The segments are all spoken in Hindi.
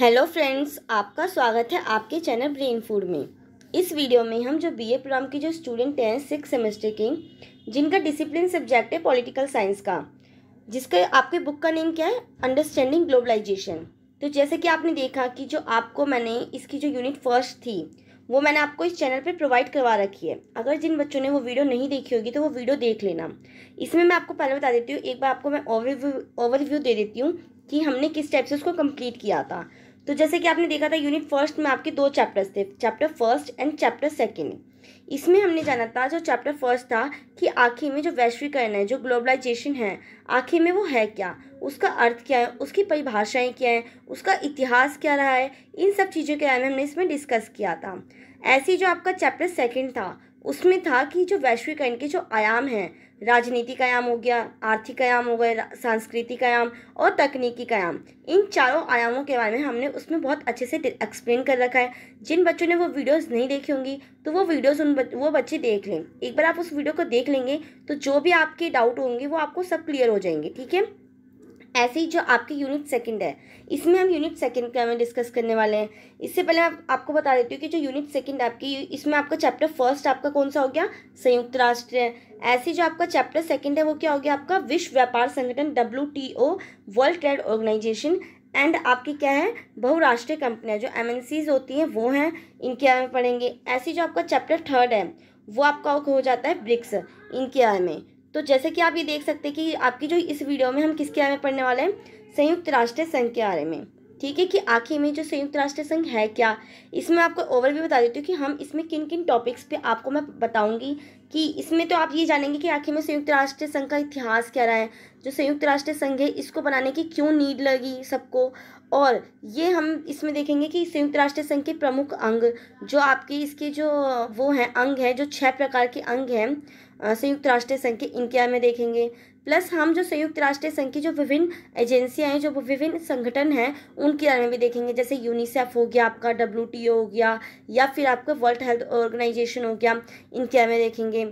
हेलो फ्रेंड्स आपका स्वागत है आपके चैनल ब्रेन फूड में इस वीडियो में हम जो बीए प्रोग्राम के जो स्टूडेंट हैं सिक्स सेमेस्टर के जिनका डिसिप्लिन सब्जेक्ट है पॉलिटिकल साइंस का जिसका आपके बुक का नेम क्या है अंडरस्टैंडिंग ग्लोबलाइजेशन तो जैसे कि आपने देखा कि जो आपको मैंने इसकी जो यूनिट फर्स्ट थी वो मैंने आपको इस चैनल पर प्रोवाइड करवा रखी है अगर जिन बच्चों ने वो वीडियो नहीं देखी होगी तो वो वीडियो देख लेना इसमें मैं आपको पहले बता देती हूँ एक बार आपको मैं ओवरव्यू ओवरव्यू दे देती हूँ कि हमने किस टाइप से उसको कंप्लीट किया था तो जैसे कि आपने देखा था यूनिट फर्स्ट में आपके दो चैप्टर्स थे chapter first and chapter second इसमें हमने जाना था जो चैप्टर फर्स्ट था कि आखिर में जो वैश्वीकरण है जो ग्लोबलाइजेशन है आखिर में वो है क्या उसका अर्थ क्या है उसकी परिभाषाएं क्या हैं उसका इतिहास क्या रहा है इन सब चीज़ों के बारे में हमने इसमें डिस्कस किया था ऐसे जो आपका चैप्टर सेकेंड था उसमें था कि जो वैश्वीकरण के जो आयाम हैं राजनीतिक आयाम हो गया आर्थिक आयाम हो गए सांस्कृतिक आयाम और तकनीकी आयाम इन चारों आयामों के बारे में हमने उसमें बहुत अच्छे से एक्सप्लेन कर रखा है जिन बच्चों ने वो वीडियोस नहीं देखी होंगी तो वो वीडियोस उन बच, वो बच्चे देख लें एक बार आप उस वीडियो को देख लेंगे तो जो भी आपके डाउट होंगे वो आपको सब क्लियर हो जाएंगे ठीक है ऐसे ही जो आपकी यूनिट सेकंड है इसमें हम यूनिट सेकंड के हमें डिस्कस करने वाले हैं इससे पहले आप, आपको बता देती हूँ कि जो यूनिट सेकंड आपकी इसमें आपका चैप्टर फर्स्ट आपका कौन सा हो गया संयुक्त राष्ट्र है ऐसे जो आपका चैप्टर सेकंड है वो क्या हो गया आपका विश्व व्यापार संगठन W World Trade Organisation and आपकी क्या है बहुराष्ट्रीय कंपनियाँ जो एम होती हैं वो हैं इनके बारे में पढ़ेंगे ऐसे जो आपका चैप्टर थर्ड है वो आपका हो जाता है ब्रिक्स इनके आय में तो जैसे कि आप ये देख सकते हैं कि आपकी जो इस वीडियो में हम किसके बारे में पढ़ने वाले हैं संयुक्त राष्ट्र संघ के बारे में ठीक है कि आखिर में जो संयुक्त राष्ट्र संघ है क्या इसमें आपको ओवरव्यू बता देती हूँ कि हम इसमें किन किन टॉपिक्स पे आपको मैं बताऊंगी कि इसमें तो आप ये जानेंगे कि आखिर में संयुक्त राष्ट्र संघ का इतिहास क्या रहा है जो संयुक्त राष्ट्र संघ है इसको बनाने की क्यों नीड लगी सबको और ये हम इसमें देखेंगे कि संयुक्त राष्ट्र संघ के प्रमुख अंग जो आपके इसके जो वो हैं अंग हैं जो छः प्रकार के अंग हैं संयुक्त राष्ट्र संघ के इनके में देखेंगे प्लस हम जो संयुक्त राष्ट्र संघ की जो विभिन्न एजेंसियां हैं जो विभिन्न संगठन हैं उनके बारे में भी देखेंगे जैसे यूनिसेफ हो गया आपका डब्ल्यू हो गया या फिर आपका वर्ल्ड हेल्थ ऑर्गेनाइजेशन हो गया इनके बारे में देखेंगे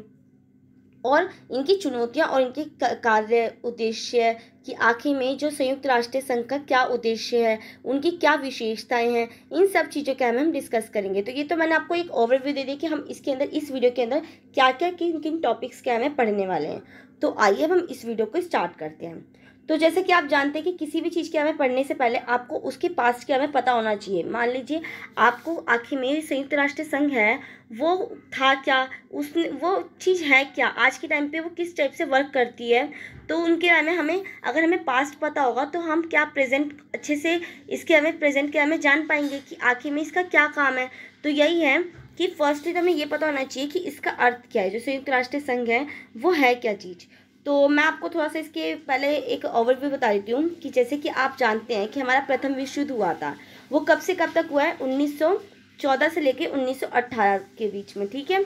और इनकी चुनौतियाँ और इनके कार्य उद्देश्य कि आखिर में जो संयुक्त राष्ट्र संघ का क्या उद्देश्य है उनकी क्या विशेषताएं हैं इन सब चीज़ों के हम डिस्कस करेंगे तो ये तो मैंने आपको एक ओवरव्यू दे दी कि हम इसके अंदर इस वीडियो के अंदर क्या क्या किन किन टॉपिक्स के हमें पढ़ने वाले हैं तो आइए अब हम इस वीडियो को स्टार्ट करते हैं तो जैसे कि आप जानते हैं कि किसी भी चीज़ के हमें पढ़ने से पहले आपको उसके पास्ट के हमें पता होना चाहिए मान लीजिए आपको आखिर में संयुक्त राष्ट्र संघ है वो था क्या उसने वो चीज़ है क्या आज के टाइम पे वो किस टाइप से वर्क करती है तो उनके बारे में हमें अगर हमें पास्ट पता होगा तो हम क्या प्रेजेंट अच्छे से इसके हमें प्रेजेंट के हमें जान पाएंगे कि आखिर में इसका क्या काम है तो यही है कि फर्स्टली तो हमें ये पता होना चाहिए कि इसका अर्थ क्या है जो संयुक्त राष्ट्र संघ है वो है क्या चीज़ तो मैं आपको थोड़ा सा इसके पहले एक ओवरव्यू बता देती हूँ कि जैसे कि आप जानते हैं कि हमारा प्रथम विश्व युद्ध हुआ था वो कब से कब तक हुआ है 1914 से लेके 1918 के बीच में ठीक है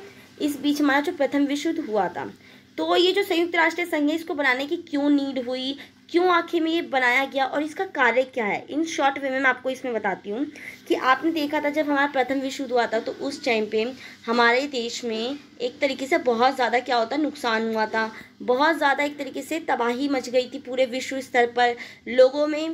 इस बीच हमारा जो प्रथम विश्व युद्ध हुआ था तो ये जो संयुक्त राष्ट्र संघ है इसको बनाने की क्यों नीड हुई क्यों आखिर में ये बनाया गया और इसका कार्य क्या है इन शॉर्ट वे में मैं आपको इसमें बताती हूँ कि आपने देखा था जब हमारा प्रथम विश्व युद्ध हुआ था तो उस टाइम पे हमारे देश में एक तरीके से बहुत ज़्यादा क्या होता नुकसान हुआ था बहुत ज़्यादा एक तरीके से तबाही मच गई थी पूरे विश्व स्तर पर लोगों में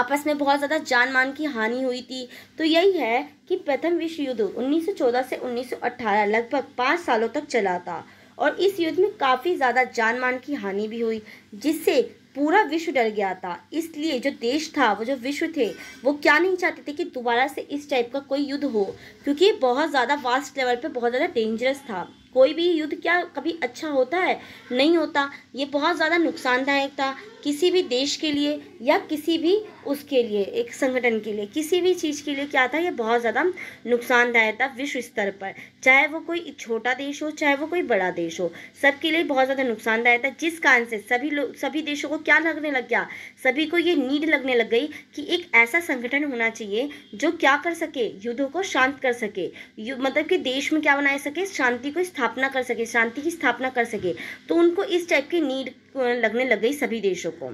आपस में बहुत ज़्यादा जान मान की हानि हुई थी तो यही है कि प्रथम विश्व युद्ध 1914 से 1918 लगभग पाँच सालों तक चला था और इस युद्ध में काफ़ी ज़्यादा जान मान की हानि भी हुई जिससे पूरा विश्व डर गया था इसलिए जो देश था वो जो विश्व थे वो क्या नहीं चाहते थे कि दोबारा से इस टाइप का कोई युद्ध हो क्योंकि बहुत ज़्यादा वास्ट लेवल पे बहुत ज़्यादा डेंजरस था कोई भी युद्ध क्या कभी अच्छा होता है नहीं होता ये बहुत ज़्यादा नुकसानदायक था किसी भी देश के लिए या किसी भी उसके लिए एक संगठन के लिए किसी भी चीज़ के लिए क्या था ये बहुत ज़्यादा नुकसानदायक था विश्व स्तर पर चाहे वो कोई छोटा देश हो चाहे वो कोई बड़ा देश हो सबके लिए बहुत ज़्यादा नुकसानदायक था जिस कारण से सभी लोग सभी देशों को क्या लगने लग गया सभी को ये नीड लगने लग गई कि एक ऐसा संगठन होना चाहिए जो क्या कर सके युद्धों को शांत कर सके मतलब कि देश में क्या बना सके शांति को स्थान स्थापना कर सके शांति की स्थापना कर सके तो उनको इस टाइप की नीड लगने लग गई सभी देशों को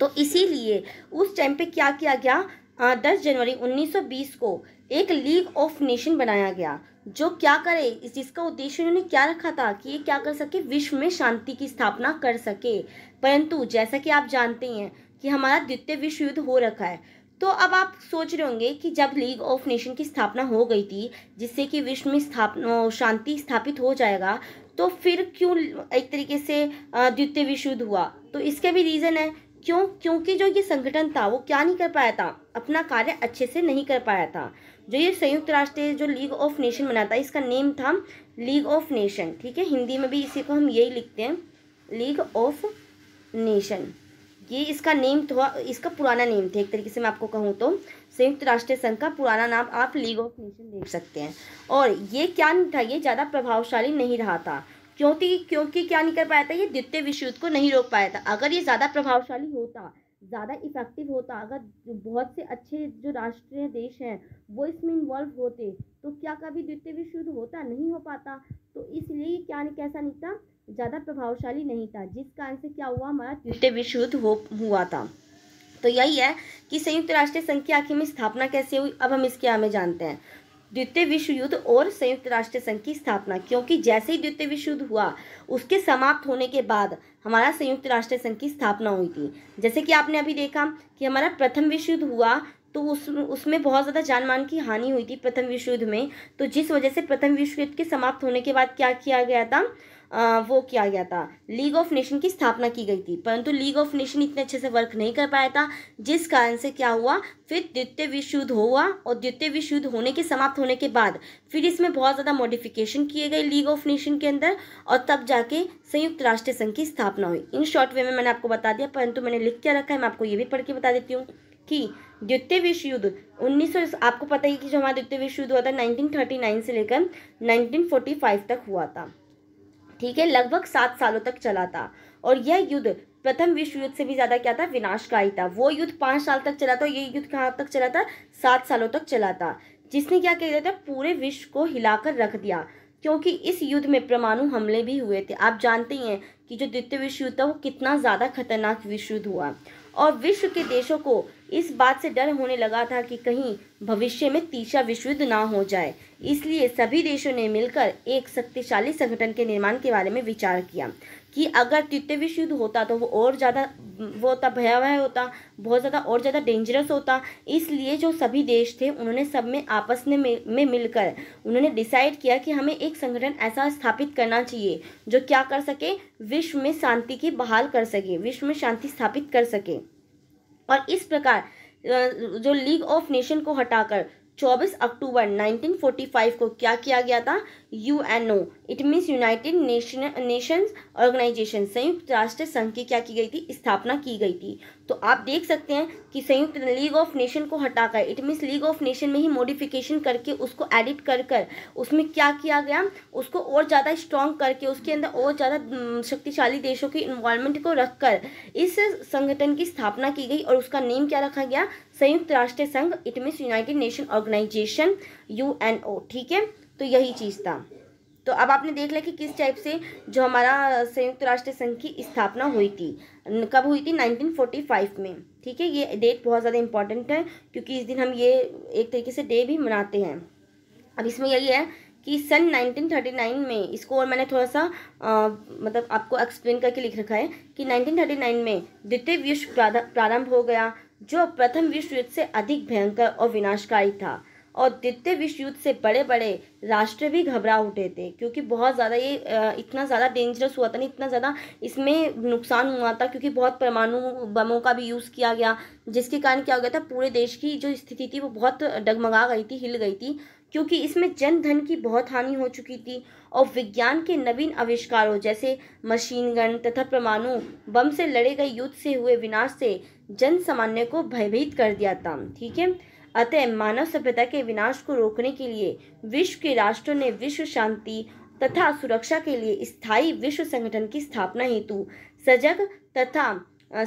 तो इसीलिए उस टाइम पे क्या किया गया दस जनवरी 1920 को एक लीग ऑफ नेशन बनाया गया जो क्या करे जिसका उद्देश्य उन्होंने क्या रखा था कि ये क्या कर सके विश्व में शांति की स्थापना कर सके परंतु जैसा कि आप जानते हैं कि हमारा द्वितीय विश्व युद्ध हो रखा है तो अब आप सोच रहे होंगे कि जब लीग ऑफ नेशन की स्थापना हो गई थी जिससे कि विश्व में स्थापना शांति स्थापित हो जाएगा तो फिर क्यों एक तरीके से द्वितीय विश्व युद्ध हुआ तो इसके भी रीज़न है क्यों क्योंकि जो ये संगठन था वो क्या नहीं कर पाया था अपना कार्य अच्छे से नहीं कर पाया था जो ये संयुक्त राष्ट्र जो लीग ऑफ नेशन बना था इसका नेम था लीग ऑफ नेशन ठीक है हिंदी में भी इसी को हम यही लिखते हैं लीग ऑफ नेशन ये इसका नेम थोड़ा तो इसका पुराना नेम था एक तरीके से मैं आपको कहूँ तो संयुक्त राष्ट्र संघ का पुराना नाम आप लीग ऑफ नेशन देख सकते हैं और ये क्या नहीं था ये ज़्यादा प्रभावशाली नहीं रहा था क्योंकि क्योंकि क्या नहीं कर पाया था ये द्वितीय विश्व युद्ध को नहीं रोक पाया था अगर ये ज़्यादा प्रभावशाली होता ज़्यादा इफेक्टिव होता अगर बहुत से अच्छे जो राष्ट्रीय देश हैं वो इसमें इन्वॉल्व होते तो क्या कभी द्वितीय विश्व युद्ध होता नहीं हो पाता तो इसलिए क्या नहीं कैसा नहीं था ज़्यादा प्रभावशाली नहीं था जिस कारण से क्या हुआ हमारा द्वितीय विश्व युद्ध हो हुआ था तो यही है कि संयुक्त राष्ट्र संघ की आखिर में स्थापना कैसे हुई अब हम इसके हमें में जानते हैं द्वितीय विश्व युद्ध और संयुक्त राष्ट्र संघ की स्थापना क्योंकि जैसे ही द्वितीय विश्व युद्ध हुआ उसके समाप्त होने के बाद हमारा संयुक्त राष्ट्र संघ की स्थापना हुई थी जैसे कि आपने अभी देखा कि हमारा प्रथम विश्व युद्ध हुआ तो उस उसमें बहुत ज़्यादा जानमान की हानि हुई थी प्रथम विश्व युद्ध में तो जिस वजह से प्रथम विश्व युद्ध के समाप्त होने के बाद क्या किया गया था आ, वो किया गया था लीग ऑफ नेशन की स्थापना की गई थी परंतु लीग ऑफ नेशन इतने अच्छे से वर्क नहीं कर पाया था जिस कारण से क्या हुआ फिर द्वितीय विश्व युद्ध हुआ और द्वितीय विश्व युद्ध होने के समाप्त होने के बाद फिर इसमें बहुत ज़्यादा मॉडिफिकेशन किए गए लीग ऑफ नेशन के अंदर और तब जाके संयुक्त राष्ट्र संघ की स्थापना हुई इन शॉर्ट वे में मैंने आपको बता दिया परंतु मैंने लिख क्या रखा है मैं आपको ये भी पढ़ के बता देती हूँ कि द्वितीय विश्व युद्ध 1900 आपको पता ही कि जो हमारा द्वितीय विश्व युद्ध हुआ था 1939 से लेकर 1945 तक हुआ था ठीक है लगभग सात सालों तक चला था और यह युद्ध प्रथम विश्व युद्ध से भी ज़्यादा क्या था विनाशकारी था वो युद्ध पाँच साल तक चला था ये युद्ध कहाँ तक चला था सात सालों तक चला था जिसने क्या कह दिया था पूरे विश्व को हिलाकर रख दिया क्योंकि इस युद्ध में परमाणु हमले भी हुए थे आप जानते ही हैं कि जो द्वितीय विश्व युद्ध था वो कितना ज़्यादा खतरनाक विश्व युद्ध हुआ और विश्व के देशों को इस बात से डर होने लगा था कि कहीं भविष्य में तीसरा विश्व युद्ध ना हो जाए इसलिए सभी देशों ने मिलकर एक शक्तिशाली संगठन के निर्माण के बारे में विचार किया कि अगर तृतीय विश्व युद्ध होता तो वो और ज़्यादा वो होता भयावह होता बहुत ज़्यादा और ज़्यादा डेंजरस होता इसलिए जो सभी देश थे उन्होंने सब में आपस में में मिलकर उन्होंने डिसाइड किया कि हमें एक संगठन ऐसा स्थापित करना चाहिए जो क्या कर सके विश्व में शांति की बहाल कर सके विश्व में शांति स्थापित कर सके और इस प्रकार जो लीग ऑफ नेशन को हटाकर 24 अक्टूबर 1945 को क्या किया गया था U N O it means United Nation Nations Organisation संयुक्त राष्ट्र संघ की क्या की गई थी स्थापना की गई थी तो आप देख सकते हैं कि संयुक्त लीग ऑफ नेशन को हटाकर it means League of Nation में ही मॉडिफिकेशन करके उसको एडिट कर कर उसमें क्या किया गया उसको और ज़्यादा स्ट्रॉन्ग करके उसके अंदर और ज़्यादा शक्तिशाली देशों के इन्वॉल्वमेंट को रखकर इस संगठन की स्थापना की गई और उसका नेम क्या रखा गया संयुक्त राष्ट्र संघ it means United Nation Organisation U ठीक है तो यही चीज़ था तो अब आपने देख लिया कि किस टाइप से जो हमारा संयुक्त राष्ट्र संघ की स्थापना हुई थी कब हुई थी 1945 में ठीक है ये डेट बहुत ज़्यादा इंपॉर्टेंट है क्योंकि इस दिन हम ये एक तरीके से डे भी मनाते हैं अब इसमें यही है कि सन 1939 में इसको और मैंने थोड़ा सा आ, मतलब आपको एक्सप्लेन करके लिख रखा है कि 1939 में द्वितीय विश्व प्रारंभ हो गया जो प्रथम विश्व युद्ध से अधिक भयंकर और विनाशकारी था और द्वितीय विश्व युद्ध से बड़े बड़े राष्ट्र भी घबरा उठे थे क्योंकि बहुत ज़्यादा ये इतना ज़्यादा डेंजरस हुआ था नहीं इतना ज़्यादा इसमें नुकसान हुआ था क्योंकि बहुत परमाणु बमों का भी यूज़ किया गया जिसके कारण क्या हो गया था पूरे देश की जो स्थिति थी वो बहुत डगमगा गई थी हिल गई थी क्योंकि इसमें जन धन की बहुत हानि हो चुकी थी और विज्ञान के नवीन आविष्कारों जैसे मशीन गन तथा परमाणु बम से लड़े गए युद्ध से हुए विनाश से जन सामान्य को भयभीत कर दिया था ठीक है अतः मानव सभ्यता के विनाश को रोकने के लिए विश्व के राष्ट्रों ने विश्व शांति तथा सुरक्षा के लिए स्थायी विश्व संगठन की स्थापना हेतु सजग तथा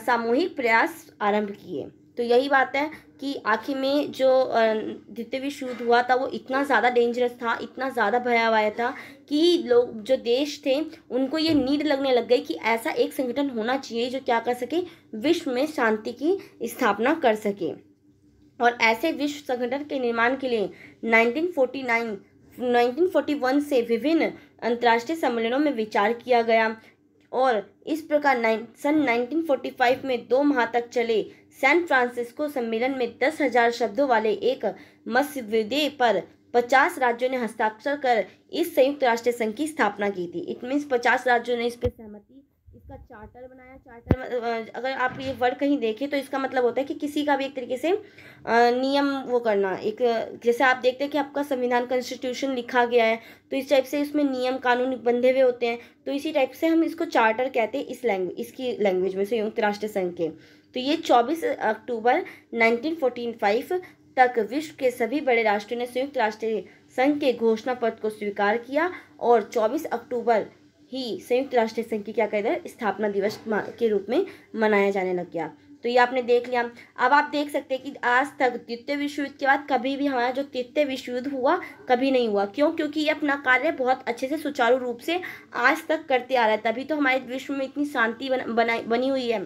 सामूहिक प्रयास आरंभ किए तो यही बात है कि आखिर में जो द्वितीय विश्व युद्ध हुआ था वो इतना ज़्यादा डेंजरस था इतना ज़्यादा भयावह था कि लोग जो देश थे उनको ये नीड लगने लग गई कि ऐसा एक संगठन होना चाहिए जो क्या कर सके विश्व में शांति की स्थापना कर सके और ऐसे विश्व संगठन के निर्माण के लिए 1949 1941 से विभिन्न अंतर्राष्ट्रीय सम्मेलनों में विचार किया गया और इस प्रकार सन 1945 में दो माह तक चले सैन फ्रांसिस्को सम्मेलन में दस हजार शब्दों वाले एक मत्स्य पर पचास राज्यों ने हस्ताक्षर कर इस संयुक्त राष्ट्र संघ की स्थापना की थी इट मीन्स पचास राज्यों ने इस पर सहमति इसका चार्टर बनाया चार्टर अगर आप ये वर्ड कहीं देखें तो इसका मतलब होता है कि किसी का भी एक तरीके से नियम वो करना एक जैसे आप देखते हैं कि आपका संविधान कॉन्स्टिट्यूशन लिखा गया है तो इस टाइप से इसमें नियम कानून बंधे हुए होते हैं तो इसी टाइप से हम इसको चार्टर कहते हैं इस लैंग्वेज इसकी लैंग्वेज में संयुक्त राष्ट्र संघ के तो ये चौबीस अक्टूबर नाइनटीन तक विश्व के सभी बड़े राष्ट्रों ने संयुक्त राष्ट्र संघ के घोषणा पत्र को स्वीकार किया और 24 अक्टूबर ही संयुक्त राष्ट्र संघ की क्या कहते हैं स्थापना दिवस के रूप में मनाया जाने लग गया तो ये आपने देख लिया अब आप देख सकते हैं कि आज तक द्वितीय विश्व युद्ध के बाद कभी भी हमारा जो तृतीय विश्व युद्ध हुआ कभी नहीं हुआ क्यों क्योंकि ये अपना कार्य बहुत अच्छे से सुचारू रूप से आज तक करते आ रहा है तभी तो हमारे विश्व में इतनी शांति बन, बनाई बनी हुई है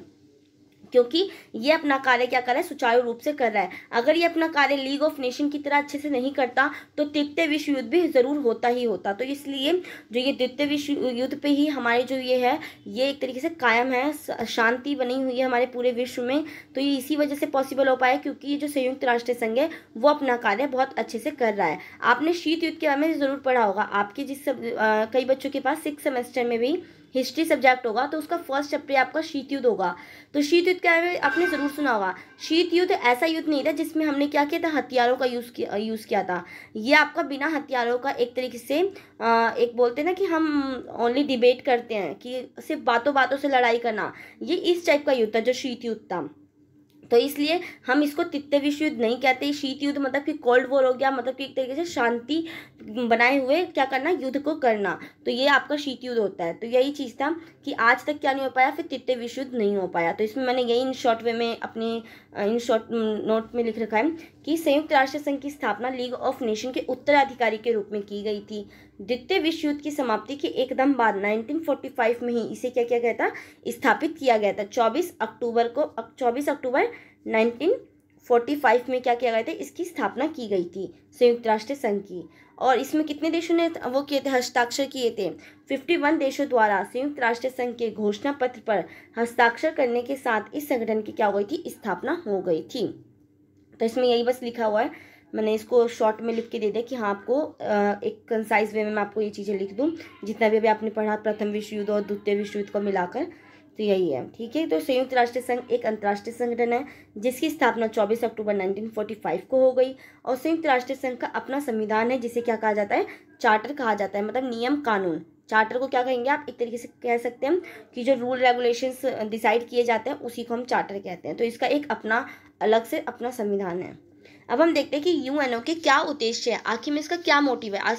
क्योंकि ये अपना कार्य क्या कर रहा है सुचारू रूप से कर रहा है अगर ये अपना कार्य लीग ऑफ नेशन की तरह अच्छे से नहीं करता तो तृतीय विश्व युद्ध भी ज़रूर होता ही होता तो इसलिए जो ये द्वितीय विश्व युद्ध पे ही हमारे जो ये है ये एक तरीके से कायम है शांति बनी हुई है हमारे पूरे विश्व में तो ये इसी वजह से पॉसिबल हो पाया क्योंकि ये जो संयुक्त राष्ट्र संघ है वो अपना कार्य बहुत अच्छे से कर रहा है आपने शीत युद्ध के बारे में ज़रूर पढ़ा होगा आपके जिस कई बच्चों के पास सिक्स सेमेस्टर में भी हिस्ट्री सब्जेक्ट होगा तो उसका फर्स्ट चैप्टर आपका शीत युद्ध होगा तो शीत युद्ध क्या है आपने ज़रूर सुना होगा शीत युद्ध ऐसा युद्ध नहीं था जिसमें हमने क्या किया था हथियारों का यूज़ किया यूज़ किया था ये आपका बिना हथियारों का एक तरीके से आ, एक बोलते ना कि हम ओनली डिबेट करते हैं कि सिर्फ बातों बातों से लड़ाई करना ये इस टाइप का युद्ध था जो शीत युद्ध था तो इसलिए हम इसको तित्ते विश्व युद्ध नहीं कहते शीत युद्ध मतलब कि कोल्ड वॉर हो गया मतलब कि एक तरीके से शांति बनाए हुए क्या करना युद्ध को करना तो ये आपका शीत युद्ध होता है तो यही चीज़ था कि आज तक क्या नहीं हो पाया फिर तित्ते विश्व युद्ध नहीं हो पाया तो इसमें मैंने यही इन शॉर्ट वे में अपने इन शॉर्ट नोट में लिख रखा है कि संयुक्त राष्ट्र संघ की स्थापना लीग ऑफ नेशन के उत्तराधिकारी के रूप में की गई थी द्वितीय विश्व युद्ध की समाप्ति के एकदम बाद 1945 में ही इसे क्या क्या गया था स्थापित किया गया था 24 अक्टूबर को 24 अक्टूबर 1945 में क्या किया गया था इसकी स्थापना की गई थी संयुक्त राष्ट्र संघ की और इसमें कितने देशों ने वो किए थे हस्ताक्षर किए थे फिफ्टी वन देशों द्वारा संयुक्त राष्ट्र संघ के घोषणा पत्र पर हस्ताक्षर करने के साथ इस संगठन की क्या हो गई थी स्थापना हो गई थी तो इसमें यही बस लिखा हुआ है मैंने इसको शॉर्ट में लिख के दे दिया कि हाँ आपको एक कंसाइज वे में मैं आपको ये चीज़ें लिख दूँ जितना भी अभी आपने पढ़ा प्रथम विश्व युद्ध और द्वितीय विश्व युद्ध को मिलाकर तो यही है ठीक है तो संयुक्त राष्ट्र संघ एक अंतर्राष्ट्रीय संगठन है जिसकी स्थापना 24 अक्टूबर 1945 को हो गई और संयुक्त राष्ट्र संघ का अपना संविधान है जिसे क्या कहा जाता है चार्टर कहा जाता है मतलब नियम कानून चार्टर को क्या कहेंगे आप एक तरीके से कह सकते हैं कि जो रूल रेगुलेशंस डिसाइड किए जाते हैं उसी को हम चार्टर कहते हैं तो इसका एक अपना अलग से अपना संविधान है अब हम देखते हैं कि यूएनओ के क्या उद्देश्य है आखिर में इसका क्या मोटिव है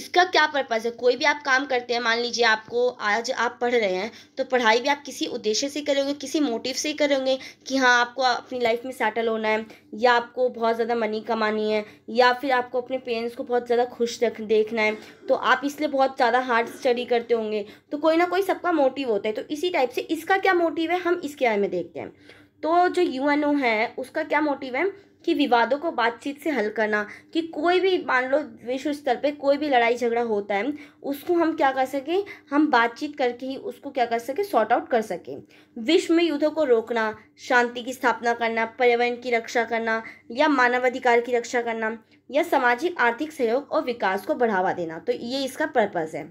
इसका क्या पर्पज़ है कोई भी आप काम करते हैं मान लीजिए आपको आज आप पढ़ रहे हैं तो पढ़ाई भी आप किसी उद्देश्य से करेंगे किसी मोटिव से करेंगे कि हाँ आपको अपनी लाइफ में सेटल होना है या आपको बहुत ज़्यादा मनी कमानी है या फिर आपको अपने पेरेंट्स को बहुत ज़्यादा खुश रख देखना है तो आप इसलिए बहुत ज़्यादा हार्ड स्टडी करते होंगे तो कोई ना कोई सबका मोटिव होता है तो इसी टाइप से इसका क्या मोटिव है हम इसके बारे में देखते हैं तो जो यूएनओ है उसका क्या मोटिव है कि विवादों को बातचीत से हल करना कि कोई भी मान लो विश्व स्तर पे कोई भी लड़ाई झगड़ा होता है उसको हम क्या कर सकें हम बातचीत करके ही उसको क्या कर सकें सॉर्ट आउट कर सकें विश्व में युद्धों को रोकना शांति की स्थापना करना पर्यावरण की रक्षा करना या मानवाधिकार की रक्षा करना या सामाजिक आर्थिक सहयोग और विकास को बढ़ावा देना तो ये इसका पर्पज़ है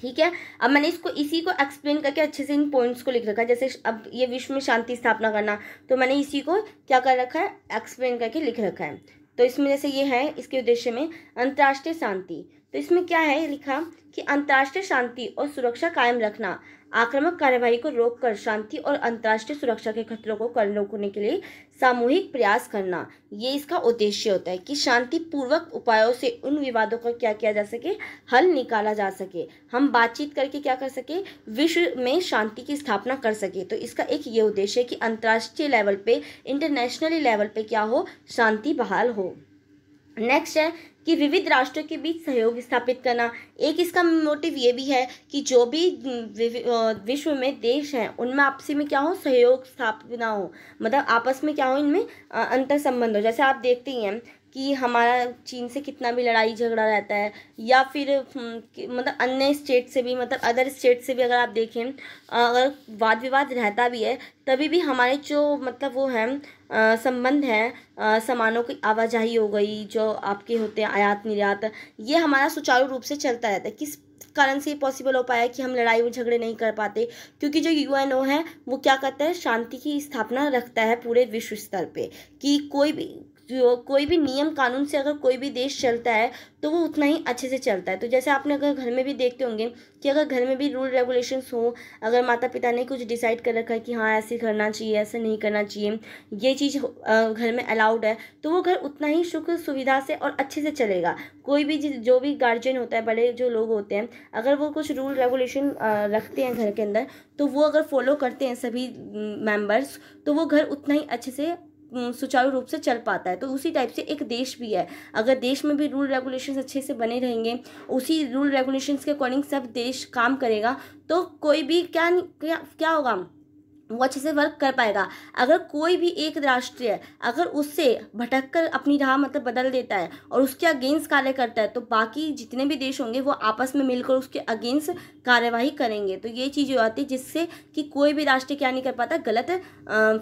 ठीक है अब मैंने इसको इसी को एक्सप्लेन करके अच्छे से इन पॉइंट्स को लिख रखा है जैसे अब ये विश्व में शांति स्थापना करना तो मैंने इसी को क्या कर रखा है एक्सप्लेन करके लिख रखा है तो इसमें जैसे ये है इसके उद्देश्य में अंतर्राष्ट्रीय शांति तो इसमें क्या है लिखा कि अंतर्राष्ट्रीय शांति और सुरक्षा कायम रखना आक्रामक कार्यवाही को रोककर शांति और अंतर्राष्ट्रीय सुरक्षा के खतरों को कर रोकने के लिए सामूहिक प्रयास करना ये इसका उद्देश्य होता है कि शांतिपूर्वक उपायों से उन विवादों का क्या किया जा सके हल निकाला जा सके हम बातचीत करके क्या कर सके विश्व में शांति की स्थापना कर सके तो इसका एक ये उद्देश्य है कि अंतर्राष्ट्रीय लेवल पे इंटरनेशनली लेवल पे क्या हो शांति बहाल हो नेक्स्ट है कि विविध राष्ट्रों के बीच सहयोग स्थापित करना एक इसका मोटिव ये भी है कि जो भी विश्व में देश हैं उनमें आपसी में क्या हो सहयोग स्थापना हो मतलब आपस में क्या हो इनमें अंतर संबंध हो जैसे आप देखते ही हैं कि हमारा चीन से कितना भी लड़ाई झगड़ा रहता है या फिर हम्म, मतलब अन्य स्टेट से भी मतलब अदर स्टेट से भी अगर आप देखें अगर वाद विवाद रहता भी है तभी भी हमारे जो मतलब वो हैं संबंध है सामानों की आवाजाही हो गई जो आपके होते हैं आयात निर्यात ये हमारा सुचारू रूप से चलता रहता है किस कारण से पॉसिबल हो पाया कि हम लड़ाई और झगड़े नहीं कर पाते क्योंकि जो यू है वो क्या करता है शांति की स्थापना रखता है पूरे विश्व स्तर पे कि कोई भी जो कोई भी नियम कानून से अगर कोई भी देश चलता है तो वो उतना ही अच्छे से चलता है तो जैसे आपने अगर घर में भी देखते होंगे कि अगर घर में भी रूल रेगुलेशंस हो अगर माता पिता ने कुछ डिसाइड कर रखा है कि हाँ ऐसे करना चाहिए ऐसे नहीं करना चाहिए ये चीज़ घर में अलाउड है तो वो घर उतना ही सुख सुविधा से और अच्छे से चलेगा कोई भी जो भी गार्जियन होता है बड़े जो लोग होते हैं अगर वो कुछ रूल रेगुलेशन रखते हैं घर के अंदर तो वो अगर फॉलो करते हैं सभी मेम्बर्स तो वो घर उतना ही अच्छे से सुचारू रूप से चल पाता है तो उसी टाइप से एक देश भी है अगर देश में भी रूल रेगुलेशन अच्छे से बने रहेंगे उसी रूल रेगुलेशन के अकॉर्डिंग सब देश काम करेगा तो कोई भी क्या क्या, क्या होगा वो अच्छे से वर्क कर पाएगा अगर कोई भी एक राष्ट्रीय अगर उससे भटक कर अपनी राह मतलब बदल देता है और उसके अगेंस्ट कार्य करता है तो बाकी जितने भी देश होंगे वो आपस में मिलकर उसके अगेंस्ट कार्यवाही करेंगे तो ये चीज़ हो जाती है जिससे कि कोई भी राष्ट्र क्या नहीं कर पाता गलत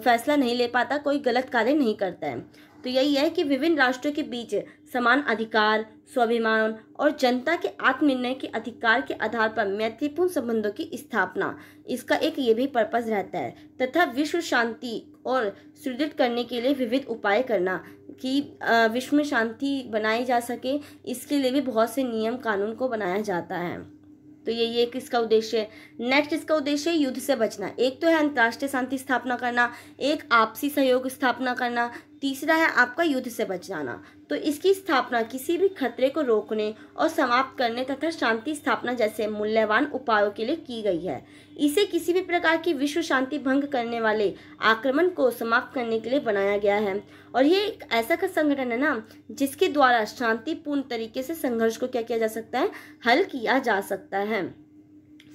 फैसला नहीं ले पाता कोई गलत कार्य नहीं करता है तो यही है कि विभिन्न राष्ट्रों के बीच समान अधिकार स्वाभिमान और जनता के आत्मनिर्णय के अधिकार के आधार पर मैत्रीपूर्ण संबंधों की स्थापना इसका एक ये भी पर्पस रहता है तथा विश्व शांति और सुदृढ़ करने के लिए विविध उपाय करना कि विश्व में शांति बनाई जा सके इसके लिए भी बहुत से नियम कानून को बनाया जाता है तो ये ये किसका उद्देश्य है नेक्स्ट इसका उद्देश्य है युद्ध से बचना एक तो है अंतर्राष्ट्रीय शांति स्थापना करना एक आपसी सहयोग स्थापना करना तीसरा है आपका युद्ध से बच जाना तो इसकी स्थापना किसी भी खतरे को रोकने और समाप्त करने तथा शांति स्थापना जैसे मूल्यवान उपायों के लिए की गई है इसे किसी भी प्रकार की विश्व शांति भंग करने वाले आक्रमण को समाप्त करने के लिए बनाया गया है और ये एक ऐसा का संगठन है ना जिसके द्वारा शांतिपूर्ण तरीके से संघर्ष को क्या किया जा सकता है हल किया जा सकता है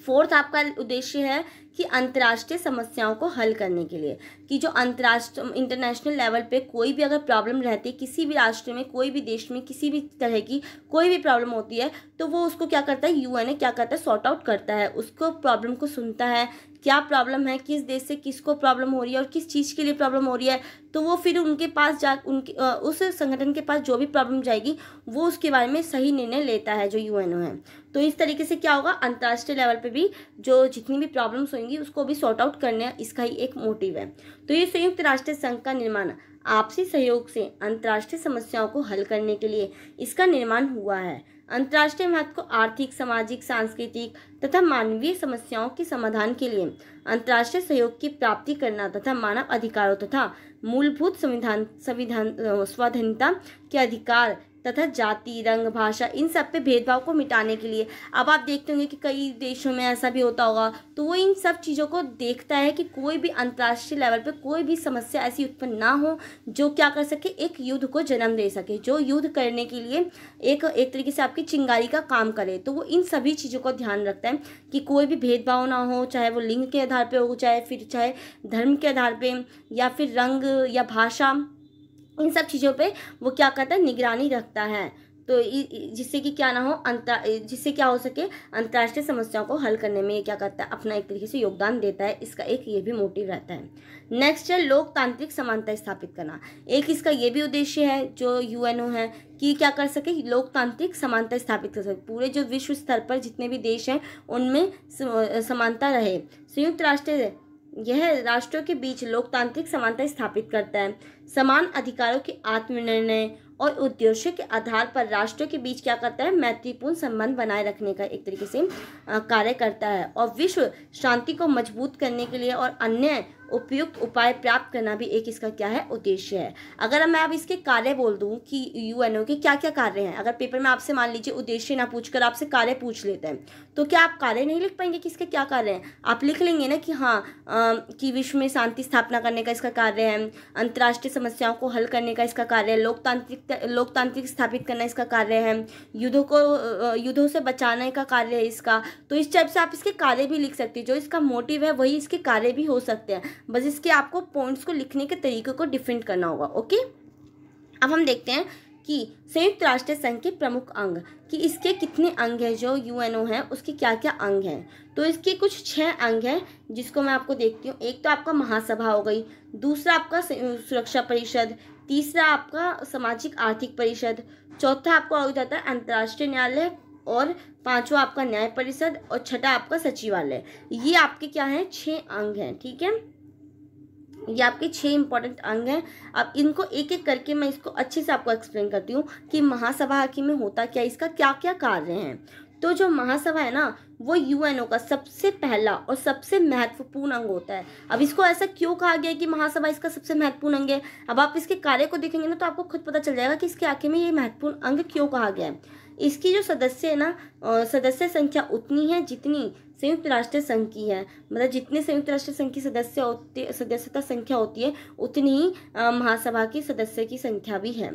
फोर्थ आपका उद्देश्य है कि अंतर्राष्ट्रीय समस्याओं को हल करने के लिए कि जो अंतर्राष्ट्रीय इंटरनेशनल लेवल पे कोई भी अगर प्रॉब्लम रहती है किसी भी राष्ट्र में कोई भी देश में किसी भी तरह की कोई भी प्रॉब्लम होती है तो वो उसको क्या करता है यूएनए क्या करता है सॉर्ट आउट करता है उसको प्रॉब्लम को सुनता है क्या प्रॉब्लम है किस देश से किसको प्रॉब्लम हो रही है और किस चीज़ के लिए प्रॉब्लम हो रही है तो वो फिर उनके पास जा उनके उस संगठन के पास जो भी प्रॉब्लम जाएगी वो उसके बारे में सही निर्णय लेता है जो यू है तो इस तरीके से क्या होगा अंतर्राष्ट्रीय लेवल पर भी जो जितनी भी प्रॉब्लम्स होंगी उसको भी सॉर्ट आउट करने इसका ही एक मोटिव है तो ये संयुक्त राष्ट्र संघ का निर्माण आपसी सहयोग से अंतर्राष्ट्रीय समस्याओं को हल करने के लिए इसका निर्माण हुआ है अंतर्राष्ट्रीय महत्व को आर्थिक सामाजिक सांस्कृतिक तथा मानवीय समस्याओं के समाधान के लिए अंतर्राष्ट्रीय सहयोग की प्राप्ति करना तथा मानव अधिकारों तथा मूलभूत संविधान संविधान स्वाधीनता के अधिकार तथा जाति रंग भाषा इन सब पे भेदभाव को मिटाने के लिए अब आप देखते होंगे कि कई देशों में ऐसा भी होता होगा तो वो इन सब चीज़ों को देखता है कि कोई भी अंतर्राष्ट्रीय लेवल पे कोई भी समस्या ऐसी उत्पन्न ना हो जो क्या कर सके एक युद्ध को जन्म दे सके जो युद्ध करने के लिए एक एक तरीके से आपकी चिंगारी का काम करे तो वो इन सभी चीज़ों का ध्यान रखता है कि कोई भी भेदभाव ना हो चाहे वो लिंग के आधार पर हो चाहे फिर चाहे धर्म के आधार पर या फिर रंग या भाषा इन सब चीज़ों पे वो क्या करता है निगरानी रखता है तो जिससे कि क्या ना हो अंतर जिससे क्या हो सके अंतर्राष्ट्रीय समस्याओं को हल करने में ये क्या करता है अपना एक तरीके से योगदान देता है इसका एक ये भी मोटिव रहता है नेक्स्ट है लोकतांत्रिक समानता स्थापित करना एक इसका ये भी उद्देश्य है जो यूएनओ है कि क्या कर सके लोकतांत्रिक समानता स्थापित कर सके पूरे जो विश्व स्तर पर जितने भी देश हैं उनमें समानता रहे संयुक्त राष्ट्र यह राष्ट्रों के बीच लोकतांत्रिक समानता स्थापित करता है समान अधिकारों के आत्मनिर्णय और उद्देश्य के आधार पर राष्ट्रों के बीच क्या करता है मैत्रीपूर्ण संबंध बनाए रखने का एक तरीके से कार्य करता है और विश्व शांति को मजबूत करने के लिए और अन्य उपयुक्त उपाय प्राप्त करना भी एक इसका क्या है उद्देश्य है अगर मैं अब इसके कार्य बोल दूँ कि यूएनओ के क्या क्या कार्य हैं अगर पेपर में आपसे मान लीजिए उद्देश्य ना पूछकर आपसे कार्य पूछ लेते हैं तो क्या आप कार्य नहीं लिख पाएंगे कि इसके क्या कार्य हैं आप लिख लेंगे ना कि हाँ आ, कि विश्व में शांति स्थापना करने का इसका कार्य है अंतर्राष्ट्रीय समस्याओं को हल करने का इसका कार्य है लोकतांत्रिक लोकतांत्रिक स्थापित करना इसका कार्य है युद्धों को युद्धों से बचाने का कार्य है इसका तो इस टाइप से आप इसके कार्य भी लिख सकते हैं जो इसका मोटिव है वही इसके कार्य भी हो सकते हैं बस इसके आपको पॉइंट्स को लिखने के तरीके को डिफेंड करना होगा ओके अब हम देखते हैं कि संयुक्त राष्ट्र संघ के प्रमुख अंग कि इसके कितने अंग हैं जो यूएनओ है उसके क्या क्या अंग हैं तो इसके कुछ छः अंग हैं जिसको मैं आपको देखती हूँ एक तो आपका महासभा हो गई दूसरा आपका सुरक्षा परिषद तीसरा आपका सामाजिक आर्थिक परिषद चौथा आपका हो जाता है अंतर्राष्ट्रीय न्यायालय और पांचवा आपका न्याय परिषद और छठा आपका सचिवालय ये आपके क्या हैं छः अंग हैं ठीक है ये आपके छः इंपॉर्टेंट अंग हैं अब इनको एक एक करके मैं इसको अच्छे से आपको एक्सप्लेन करती हूँ कि महासभा हकी में होता क्या इसका क्या क्या कार्य हैं तो जो महासभा है ना वो यूएनओ का सबसे पहला और सबसे महत्वपूर्ण अंग होता है अब इसको ऐसा क्यों कहा गया कि महासभा इसका सबसे महत्वपूर्ण अंग है अब आप इसके कार्य को देखेंगे ना तो आपको खुद पता चल जाएगा कि इसके आखिर में ये महत्वपूर्ण अंग क्यों कहा गया है इसकी जो सदस्य है ना सदस्य संख्या उतनी है जितनी संयुक्त राष्ट्र संघ की है मतलब जितने संयुक्त राष्ट्र संघ की सदस्य होते सदस्यता संख्या होती है उतनी ही महासभा की सदस्य की संख्या भी है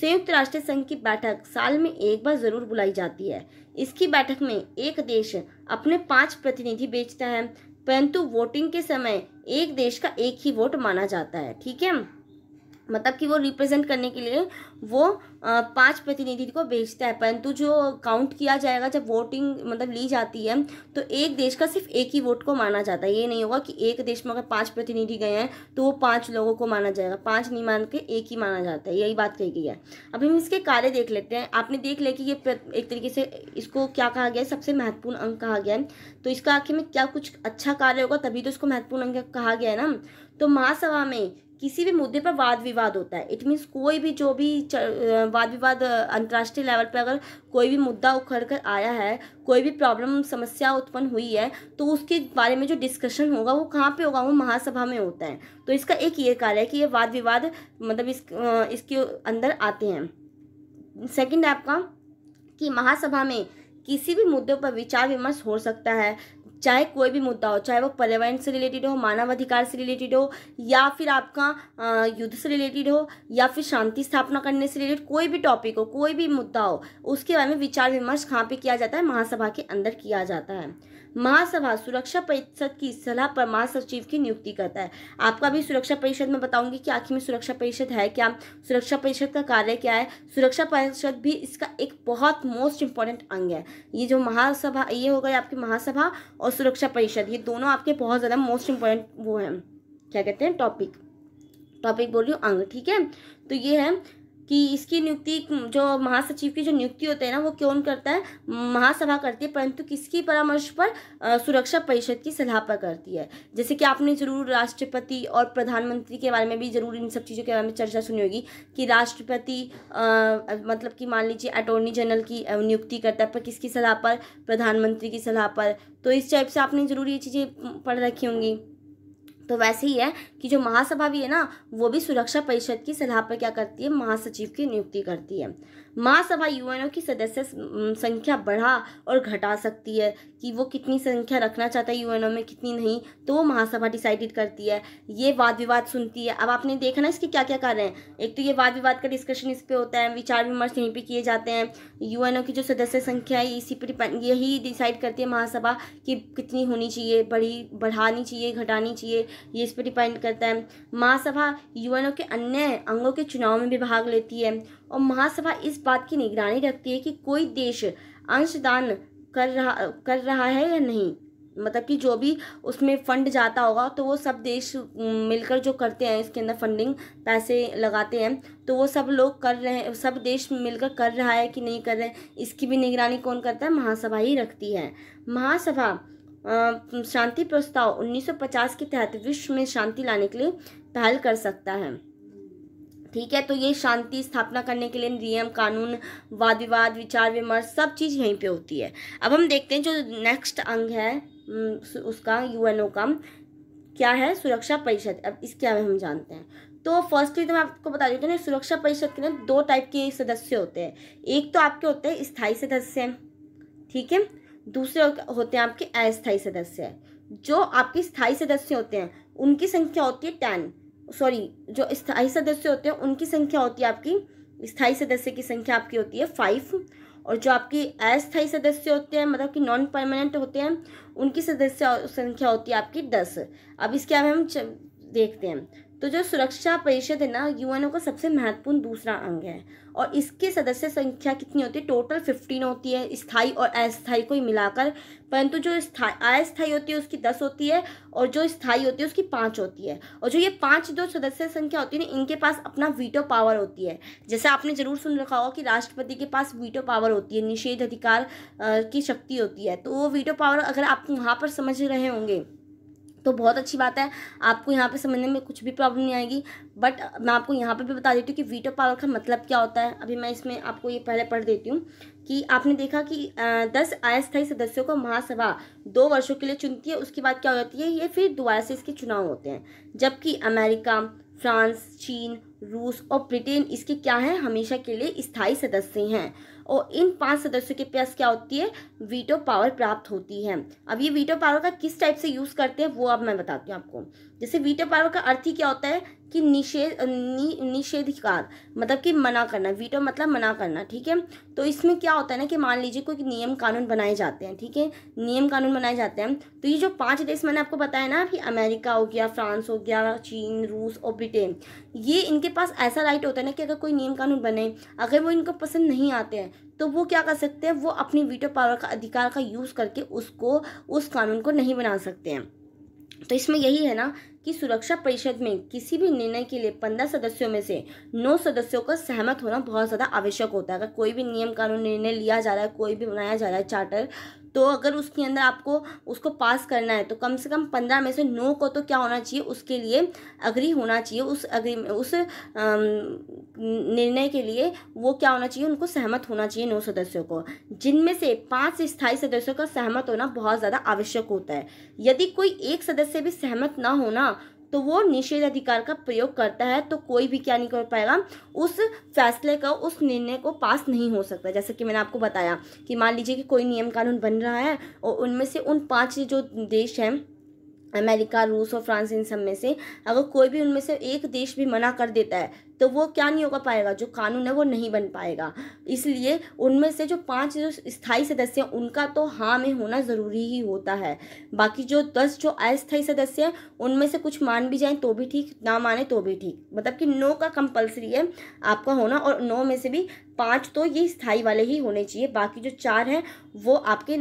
संयुक्त राष्ट्र संघ की बैठक साल में एक बार ज़रूर बुलाई जाती है इसकी बैठक में एक देश अपने पाँच प्रतिनिधि बेचता है परंतु वोटिंग के समय एक देश का एक ही वोट माना जाता है ठीक है मतलब कि वो रिप्रेजेंट करने के लिए वो पांच प्रतिनिधि को भेजता है परंतु जो काउंट किया जाएगा जब वोटिंग मतलब ली जाती है तो एक देश का सिर्फ एक ही वोट को माना जाता है ये नहीं होगा कि एक देश में अगर पांच प्रतिनिधि गए हैं तो वो पांच लोगों को माना जाएगा पांच नहीं मान के एक ही माना जाता है यही बात कही गई है अब हम इसके कार्य देख लेते हैं आपने देख लिया कि ये एक तरीके से इसको क्या कहा गया है सबसे महत्वपूर्ण अंक कहा गया है तो इसका आखिर में क्या कुछ अच्छा कार्य होगा तभी तो इसको महत्वपूर्ण अंक कहा गया है ना तो महासभा में किसी भी मुद्दे पर वाद विवाद होता है इट मीन्स कोई भी जो भी वाद विवाद अंतर्राष्ट्रीय लेवल पर अगर कोई भी मुद्दा उखड़ कर आया है कोई भी प्रॉब्लम समस्या उत्पन्न हुई है तो उसके बारे में जो डिस्कशन होगा वो कहाँ पे होगा वो महासभा में होता है तो इसका एक ये कार्य है कि ये वाद विवाद मतलब इस इसके अंदर आते हैं सेकेंड आपका कि महासभा में किसी भी मुद्दे पर विचार विमर्श हो सकता है चाहे कोई भी मुद्दा हो चाहे वो पर्यावरण से रिलेटेड हो मानवाधिकार से रिलेटेड हो या फिर आपका युद्ध से रिलेटेड हो या फिर शांति स्थापना करने से रिलेटेड कोई भी टॉपिक हो कोई भी मुद्दा हो उसके बारे में विचार विमर्श कहाँ पर किया जाता है महासभा के अंदर किया जाता है महासभा सुरक्षा परिषद की सलाह पर महासचिव की नियुक्ति करता है आपका भी सुरक्षा परिषद में बताऊंगी कि आखिर में सुरक्षा परिषद है क्या सुरक्षा परिषद का कार्य क्या है सुरक्षा परिषद भी इसका एक बहुत मोस्ट इंपॉर्टेंट अंग है ये जो महासभा ये हो गई आपकी महासभा और सुरक्षा परिषद ये दोनों आपके बहुत ज़्यादा मोस्ट इंपॉर्टेंट वो हैं क्या कहते हैं टॉपिक टॉपिक बोल रही हूँ अंग ठीक है तो ये है कि इसकी नियुक्ति जो महासचिव की जो नियुक्ति होती है ना वो कौन करता है महासभा करती है परंतु किसकी परामर्श पर सुरक्षा परिषद की सलाह पर करती है जैसे कि आपने ज़रूर राष्ट्रपति और प्रधानमंत्री के बारे में भी ज़रूर इन सब चीज़ों के बारे में चर्चा सुनी होगी कि राष्ट्रपति मतलब कि मान लीजिए अटोर्नी जनरल की नियुक्ति करता है पर किसकी सलाह पर प्रधानमंत्री की सलाह पर तो इस टाइप से आपने ज़रूर ये चीज़ें पढ़ रखी होंगी तो वैसे ही है कि जो महासभा भी है ना वो भी सुरक्षा परिषद की सलाह पर क्या करती है महासचिव की नियुक्ति करती है महासभा यूएनओ की सदस्य संख्या बढ़ा और घटा सकती है कि वो कितनी संख्या रखना चाहता है यूएनओ में कितनी नहीं तो वो महासभा डिसाइडेड करती है ये वाद विवाद सुनती है अब आपने देखा ना इसके क्या क्या कारण हैं एक तो ये वाद विवाद का डिस्कशन इस पर होता है विचार विमर्श यहीं पर किए जाते हैं यू की जो सदस्य संख्या है इसी पर यही डिसाइड करती है महासभा कि कितनी होनी चाहिए बढ़ी बढ़ानी चाहिए घटानी चाहिए ये इस पर डिपेंड करता है महासभा यू के अन्य अंगों के चुनाव में भी भाग लेती है और महासभा इस बात की निगरानी रखती है कि कोई देश अंशदान कर रहा कर रहा है या नहीं मतलब कि जो भी उसमें फंड जाता होगा तो वो सब देश मिलकर जो करते हैं इसके अंदर फंडिंग पैसे लगाते हैं तो वो सब लोग कर रहे हैं सब देश मिलकर कर रहा है कि नहीं कर रहे इसकी भी निगरानी कौन करता है महासभा ही रखती है महासभा शांति प्रस्ताव 1950 के तहत विश्व में शांति लाने के लिए पहल कर सकता है ठीक है तो ये शांति स्थापना करने के लिए नियम कानून वाद विवाद विचार विमर्श सब चीज़ यहीं पे होती है अब हम देखते हैं जो नेक्स्ट अंग है उसका यूएनओ का क्या है सुरक्षा परिषद अब इसके बारे में हम जानते हैं तो फर्स्टली तो मैं आपको बता देती हूँ तो सुरक्षा परिषद के ना दो टाइप के सदस्य होते हैं एक तो आपके होते हैं स्थायी सदस्य ठीक है दूसरे होते हैं आपके अस्थायी सदस्य जो आपके स्थायी सदस्य होते हैं उनकी संख्या होती है टेन सॉरी जो स्थाई सदस्य होते हैं उनकी संख्या होती है आपकी स्थायी सदस्य की संख्या आपकी होती है फाइव और जो आपकी अस्थाई सदस्य होते हैं मतलब कि नॉन परमानेंट होते हैं उनकी सदस्य संख्या होती है आपकी दस अब इसके अब हम देखते हैं तो जो सुरक्षा परिषद है ना यूएनओ का सबसे महत्वपूर्ण दूसरा अंग है और इसके सदस्य संख्या कितनी होती है टोटल फिफ्टीन होती है स्थाई और अस्थाई को ही मिलाकर परंतु जो स्थाई अस्थाई होती है उसकी दस होती है और जो स्थाई होती है उसकी पाँच होती है और जो ये पाँच जो सदस्य संख्या होती है ना इनके पास अपना वीटो पावर होती है जैसे आपने ज़रूर सुन रखा होगा कि राष्ट्रपति के पास वीटो पावर होती है निषेध अधिकार की शक्ति होती है तो वो वीटो पावर अगर आप वहाँ पर समझ रहे होंगे तो बहुत अच्छी बात है आपको यहाँ पे समझने में कुछ भी प्रॉब्लम नहीं आएगी बट मैं आपको यहाँ पे भी बता देती हूँ कि वीटो पावर का मतलब क्या होता है अभी मैं इसमें आपको ये पहले पढ़ देती हूँ कि आपने देखा कि दस अस्थायी सदस्यों को महासभा दो वर्षों के लिए चुनती है उसके बाद क्या हो जाती है ये फिर दोबारा से इसके चुनाव होते हैं जबकि अमेरिका फ्रांस चीन रूस और ब्रिटेन इसके क्या हैं हमेशा के लिए स्थायी सदस्य हैं और इन पांच सदस्यों के पास क्या होती है वीटो पावर प्राप्त होती है अब ये वीटो पावर का किस टाइप से यूज़ करते हैं वो अब मैं बताती हूँ आपको जैसे वीटो पावर का अर्थ ही क्या होता है कि निषेध नि, निषेधिकार मतलब कि मना करना वीटो मतलब मना करना ठीक है तो इसमें क्या होता है ना कि मान लीजिए कोई नियम कानून बनाए जाते हैं ठीक है नियम कानून बनाए जाते हैं तो ये जो पांच देश मैंने आपको बताया ना कि अमेरिका हो गया फ्रांस हो गया चीन रूस और ब्रिटेन ये इनके पास ऐसा राइट होता है ना कि अगर कोई नियम कानून बने अगर वो इनको पसंद नहीं आते हैं तो वो क्या कर सकते हैं वो अपनी वीटो पावर का अधिकार का यूज़ करके उसको उस कानून को नहीं बना सकते हैं तो इसमें यही है ना कि सुरक्षा परिषद में किसी भी निर्णय के लिए पंद्रह सदस्यों में से नौ सदस्यों का सहमत होना बहुत ज़्यादा आवश्यक होता है अगर कोई भी नियम कानून निर्णय लिया जा रहा है कोई भी बनाया जा रहा है चार्टर तो अगर उसके अंदर आपको उसको पास करना है तो कम से कम पंद्रह में से नौ को तो क्या होना चाहिए उसके लिए अग्री होना चाहिए उस अग्री उस निर्णय के लिए वो क्या होना चाहिए उनको सहमत होना चाहिए नौ सदस्यों को जिनमें से पाँच स्थायी सदस्यों का सहमत होना बहुत ज़्यादा आवश्यक होता है यदि कोई एक सदस्य भी सहमत ना होना तो वो निषेधाधिकार का प्रयोग करता है तो कोई भी क्या नहीं कर पाएगा उस फैसले का उस निर्णय को पास नहीं हो सकता जैसे कि मैंने आपको बताया कि मान लीजिए कि कोई नियम कानून बन रहा है और उनमें से उन पाँच जो देश हैं अमेरिका रूस और फ्रांस इन सब में से अगर कोई भी उनमें से एक देश भी मना कर देता है तो वो क्या नहीं होगा पाएगा जो कानून है वो नहीं बन पाएगा इसलिए उनमें से जो पांच जो स्थायी सदस्य हैं उनका तो हाँ में होना ज़रूरी ही होता है बाकी जो दस जो अस्थायी सदस्य हैं उनमें से कुछ मान भी जाएं तो भी ठीक ना माने तो भी ठीक मतलब कि नो का कंपलसरी है आपका होना और नौ में से भी पाँच तो ये स्थायी वाले ही होने चाहिए बाकी जो चार हैं वो आपके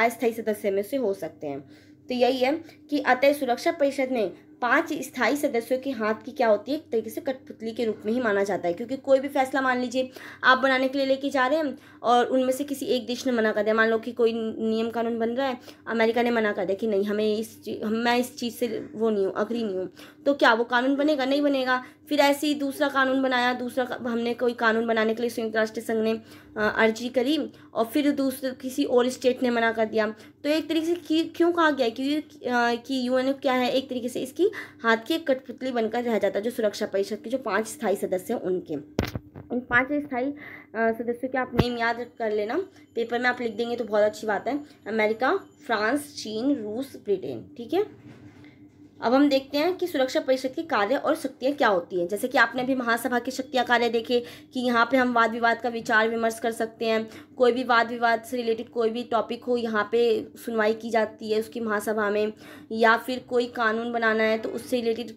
अस्थायी सदस्य में से हो सकते हैं तो यही है कि अतः सुरक्षा परिषद में पांच स्थायी सदस्यों के हाथ की क्या होती है एक तरीके से कठपुतली के रूप में ही माना जाता है क्योंकि कोई भी फैसला मान लीजिए आप बनाने के लिए लेके जा रहे हैं और उनमें से किसी एक देश ने मना कर दिया मान लो कि कोई नियम कानून बन रहा है अमेरिका ने मना कर दिया कि नहीं हमें इस मैं इस चीज़ से वो नहीं हूँ अग्री नहीं हूँ तो क्या वो कानून बनेगा नहीं बनेगा फिर ऐसे ही दूसरा कानून बनाया दूसरा हमने कोई कानून बनाने के लिए संयुक्त राष्ट्र संघ ने अर्जी करी और फिर दूसरे किसी और स्टेट ने मना कर दिया तो एक तरीके से क्यों कहा गया क्योंकि कि यूएनओ क्या है एक तरीके से इसकी हाथ की कठपुतली बनकर रह जाता है जो सुरक्षा परिषद के जो पाँच स्थायी सदस्य हैं उनके उन पांच स्थायी सदस्यों के आप नेम याद कर लेना पेपर में आप लिख देंगे तो बहुत अच्छी बात है अमेरिका फ्रांस चीन रूस ब्रिटेन ठीक है अब हम देखते हैं कि सुरक्षा परिषद के कार्य और शक्तियाँ क्या होती हैं जैसे कि आपने अभी महासभा की शक्तियाँ कार्य देखे कि यहाँ पे हम वाद विवाद का विचार विमर्श कर सकते हैं कोई भी वाद विवाद से रिलेटेड कोई भी टॉपिक हो यहाँ पे सुनवाई की जाती है उसकी महासभा में या फिर कोई कानून बनाना है तो उससे रिलेटेड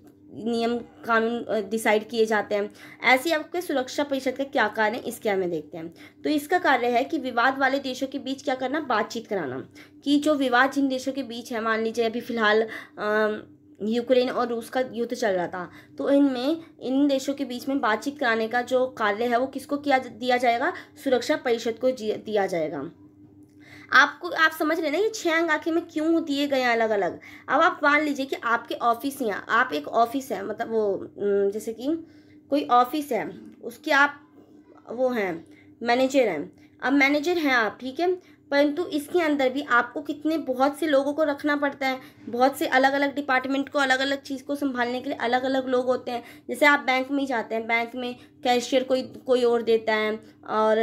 नियम कानून डिसाइड किए जाते हैं ऐसे आपके सुरक्षा परिषद का क्या कार्य है इसके हमें देखते हैं तो इसका कार्य है कि विवाद वाले देशों के बीच क्या करना बातचीत कराना कि जो विवाद जिन देशों के बीच है मान लीजिए अभी फ़िलहाल यूक्रेन और रूस का युद्ध चल रहा था तो इनमें इन देशों के बीच में बातचीत कराने का जो कार्य है वो किसको किया दिया जाएगा सुरक्षा परिषद को दिया जाएगा आपको आप समझ रहे ना ये छः अंग आखिर में क्यों दिए गए अलग अलग अब आप मान लीजिए कि आपके ऑफिस यहाँ आप एक ऑफिस है मतलब वो जैसे कि कोई ऑफिस है उसके आप वो हैं मैनेजर हैं अब मैनेजर हैं आप ठीक है परंतु इसके अंदर भी आपको कितने बहुत से लोगों को रखना पड़ता है बहुत से अलग अलग डिपार्टमेंट को अलग अलग चीज़ को संभालने के लिए अलग अलग लोग होते हैं जैसे आप बैंक में ही जाते हैं बैंक में कैशियर कोई कोई और देता है और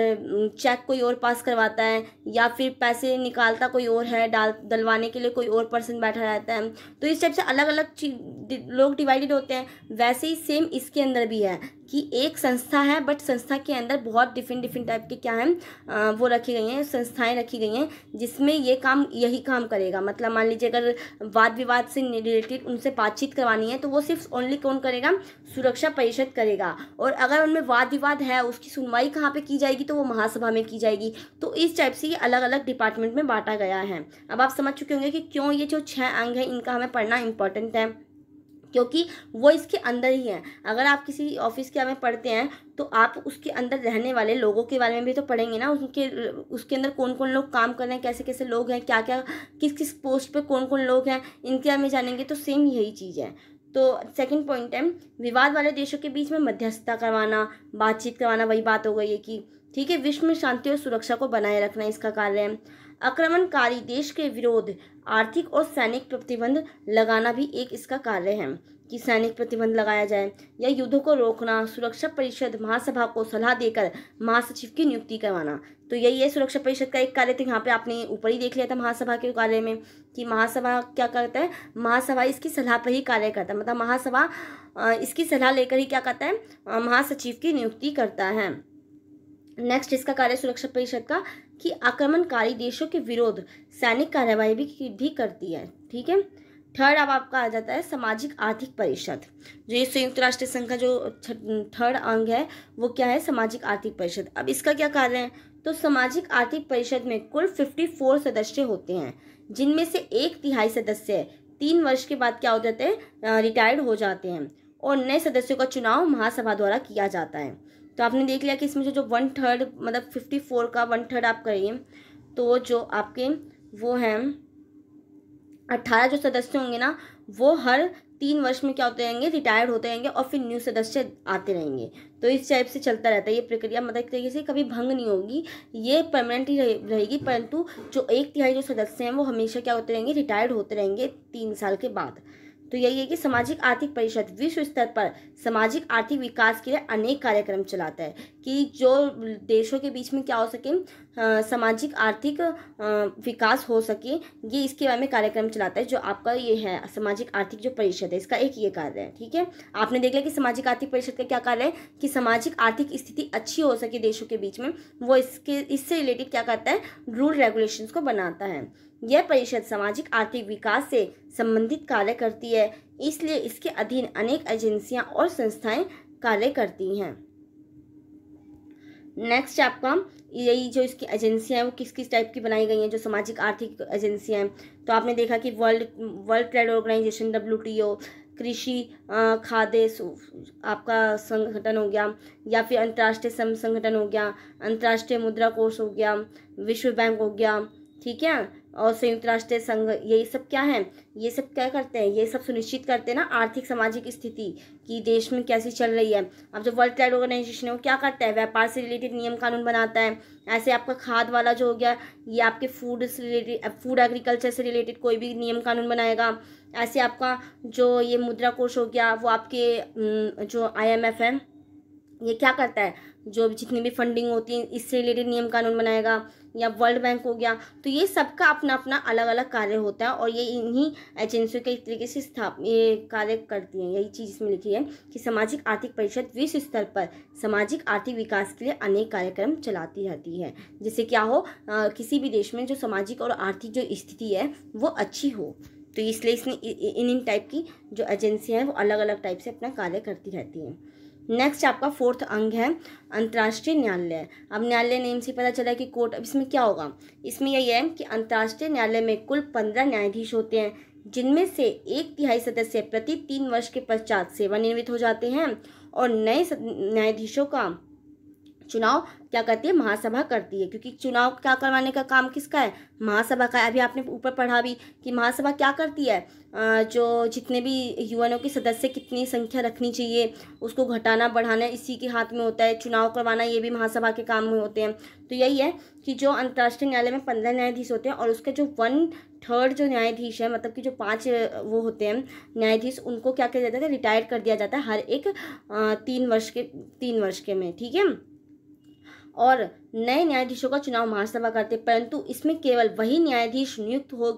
चेक कोई और पास करवाता है या फिर पैसे निकालता कोई और है डाल डलवाने के लिए कोई और पर्सन बैठा रहता है तो इस टाइप से अलग अलग लोग डिवाइडेड होते हैं वैसे ही सेम इसके अंदर भी है कि एक संस्था है बट संस्था के अंदर बहुत डिफरेंट डिफरेंट टाइप के क्या हैं वो रखी गई हैं संस्थाएं रखी गई हैं जिसमें ये काम यही काम करेगा मतलब मान लीजिए अगर वाद विवाद से रिलेटेड उनसे बातचीत करवानी है तो वो सिर्फ ओनली कौन करेगा सुरक्षा परिषद करेगा और अगर उनमें वाद विवाद है उसकी सुनवाई कहाँ पे की जाएगी तो वो महासभा में की जाएगी तो इस टाइप से ये अलग अलग डिपार्टमेंट में बांटा गया है अब आप समझ चुके होंगे कि क्यों ये जो छः अंग है इनका हमें पढ़ना इंपॉर्टेंट है क्योंकि वो इसके अंदर ही है अगर आप किसी ऑफिस के में पढ़ते हैं तो आप उसके अंदर रहने वाले लोगों के बारे में भी तो पढ़ेंगे ना उनके उसके अंदर कौन कौन लोग काम कर रहे हैं कैसे कैसे लोग हैं क्या क्या किस किस पोस्ट पे कौन कौन लोग हैं इनके बारे में जानेंगे तो सेम यही चीज़ है तो सेकंड पॉइंट है विवाद वाले देशों के बीच में मध्यस्थता करवाना बातचीत करवाना वही बात हो गई है कि ठीक है विश्व में शांति और सुरक्षा को बनाए रखना इसका कार्य है आक्रमणकारी देश के विरोध आर्थिक और सैनिक प्रतिबंध लगाना भी एक इसका कार्य है कि सैनिक प्रतिबंध लगाया जाए या युद्धों को रोकना सुरक्षा परिषद महासभा को सलाह देकर महासचिव की नियुक्ति करवाना तो यही है सुरक्षा परिषद का एक कार्य तो यहाँ पे आपने ऊपर ही देख लिया था महासभा के कार्य में कि महासभा क्या करता है महासभा इसकी सलाह पर ही कार्य करता है मतलब महासभा इसकी सलाह लेकर ही क्या करता है महासचिव की नियुक्ति करता है नेक्स्ट इसका कार्य सुरक्षा परिषद का कि आक्रमणकारी देशों के विरोध सैनिक कार्रवाई भी, भी करती है ठीक है थर्ड अब आपका आ जाता है सामाजिक आर्थिक परिषद जो ये संयुक्त राष्ट्र संघ का जो थर्ड अंग है वो क्या है सामाजिक आर्थिक परिषद अब इसका क्या कार्य है तो सामाजिक आर्थिक परिषद में कुल फिफ्टी फोर सदस्य होते हैं जिनमें से एक तिहाई सदस्य तीन वर्ष के बाद क्या हो जाते हैं रिटायर्ड हो जाते हैं और नए सदस्यों का चुनाव महासभा द्वारा किया जाता है तो आपने देख लिया कि इसमें जो जो वन थर्ड मतलब फिफ्टी फोर का वन थर्ड आप करिए तो जो आपके वो हैं अट्ठारह जो सदस्य होंगे ना वो हर तीन वर्ष में क्या होते रहेंगे रिटायर्ड होते रहेंगे और फिर न्यू सदस्य आते रहेंगे तो इस टाइप से चलता रहता है ये प्रक्रिया मतलब एक तरीके से कभी भंग नहीं होगी ये परमानेंट ही रहेगी परंतु जो एक तिहाई जो सदस्य हैं वो हमेशा क्या होते रहेंगे रिटायर्ड होते रहेंगे तीन साल के बाद तो यही है कि सामाजिक आर्थिक परिषद विश्व स्तर पर सामाजिक आर्थिक विकास के लिए अनेक कार्यक्रम चलाता है कि जो देशों के बीच में क्या हो सके सामाजिक आर्थिक विकास हो सके ये इसके बारे में कार्यक्रम चलाता है जो आपका ये है सामाजिक आर्थिक जो परिषद है इसका एक ये कार्य है ठीक है आपने देख लिया कि सामाजिक आर्थिक परिषद का क्या कार्य है कि सामाजिक आर्थिक स्थिति अच्छी हो सके देशों के बीच में वो इसके इससे रिलेटेड क्या करता है रूल रेगुलेशन को बनाता है यह परिषद सामाजिक आर्थिक विकास से संबंधित कार्य करती है इसलिए इसके अधीन अनेक एजेंसियां और संस्थाएं कार्य करती हैं नेक्स्ट आपका यही जो इसकी एजेंसियाँ हैं वो किस किस टाइप की बनाई गई हैं जो सामाजिक आर्थिक एजेंसियाँ हैं तो आपने देखा कि World World Trade Organisation W कृषि खाद्य आपका संगठन हो गया या फिर अंतर्राष्ट्रीय संघ संगठन हो गया अंतर्राष्ट्रीय मुद्रा कोष हो गया विश्व बैंक हो गया ठीक है और संयुक्त राष्ट्र संघ यही सब क्या है ये सब क्या करते हैं ये सब सुनिश्चित करते हैं ना आर्थिक सामाजिक स्थिति कि देश में कैसी चल रही है अब जो वर्ल्ड ट्रेड ऑर्गेनाइजेशन है वो क्या करता है व्यापार से रिलेटेड नियम कानून बनाता है ऐसे आपका खाद वाला जो हो गया ये आपके फूड से रिलेटेड फूड एग्रीकल्चर से रिलेटेड कोई भी नियम कानून बनाएगा ऐसे आपका जो ये मुद्रा कोष हो गया वो आपके जो आई है ये क्या करता है जो जितनी भी फंडिंग होती है इससे रिलेटेड नियम कानून बनाएगा या वर्ल्ड बैंक हो गया तो ये सबका अपना अपना अलग अलग कार्य होता है और ये इन्हीं एजेंसियों के एक तरीके से स्थाप ये कार्य करती हैं यही चीज़ इसमें लिखी है कि सामाजिक आर्थिक परिषद विश्व स्तर पर सामाजिक आर्थिक विकास के लिए अनेक कार्यक्रम चलाती रहती है जिससे क्या हो आ, किसी भी देश में जो सामाजिक और आर्थिक जो स्थिति है वो अच्छी हो तो इसलिए इसने इन इन टाइप की जो एजेंसियाँ हैं वो अलग अलग टाइप से अपना कार्य करती रहती हैं नेक्स्ट आपका फोर्थ अंग है अंतर्राष्ट्रीय न्यायालय अब न्यायालय नेम से पता चला कि कोर्ट अब इसमें क्या होगा इसमें यही है कि अंतर्राष्ट्रीय न्यायालय में कुल पंद्रह न्यायाधीश होते हैं जिनमें से एक तिहाई सदस्य प्रति तीन वर्ष के पश्चात सेवानिवृत्त हो जाते हैं और नए न्यायाधीशों का चुनाव क्या करती है महासभा करती है क्योंकि चुनाव क्या करवाने का काम किसका है महासभा का है अभी आपने ऊपर पढ़ा भी कि महासभा क्या करती है जो जितने भी युवाओं के सदस्य कितनी संख्या रखनी चाहिए उसको घटाना बढ़ाना इसी के हाथ में होता है चुनाव करवाना ये भी महासभा के काम में होते हैं तो यही है कि जो अंतर्राष्ट्रीय न्यायालय में पंद्रह न्यायाधीश होते हैं और उसके जो वन थर्ड जो न्यायाधीश है मतलब कि जो पाँच वो होते हैं न्यायाधीश उनको क्या किया जाता है रिटायर कर दिया जाता है हर एक तीन वर्ष के तीन वर्ष के में ठीक है और नए न्यायाधीशों का चुनाव महासभा करते परंतु इसमें केवल वही न्यायाधीश नियुक्त हो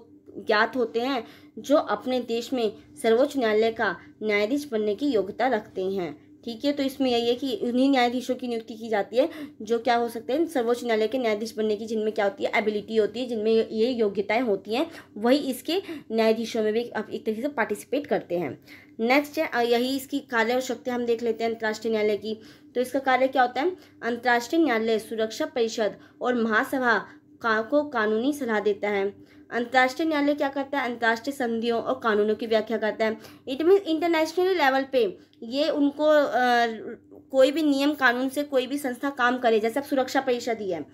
ज्ञात होते हैं जो अपने देश में सर्वोच्च न्यायालय का न्यायाधीश बनने की योग्यता रखते हैं ठीक है तो इसमें यही है कि उन्हीं न्यायाधीशों की नियुक्ति की जाती है जो क्या हो सकते हैं सर्वोच्च न्यायालय के न्यायाधीश बनने की जिनमें क्या होती है एबिलिटी होती है जिनमें ये योग्यताएं होती हैं वही इसके न्यायाधीशों में भी एक तरीके से पार्टिसिपेट करते हैं नेक्स्ट है यही इसकी कार्य और शक्ति हम देख लेते हैं अंतर्राष्ट्रीय न्यायालय की तो इसका कार्य क्या होता है अंतर्राष्ट्रीय न्यायालय सुरक्षा परिषद और महासभा का को कानूनी सलाह देता है अंतर्राष्ट्रीय न्यायालय क्या करता है अंतर्राष्ट्रीय संधियों और कानूनों की व्याख्या करता है इट मीन इंटरनेशनल लेवल पे ये उनको आ, कोई भी नियम कानून से कोई भी संस्था काम करे जैसे अब सुरक्षा परिषद ही है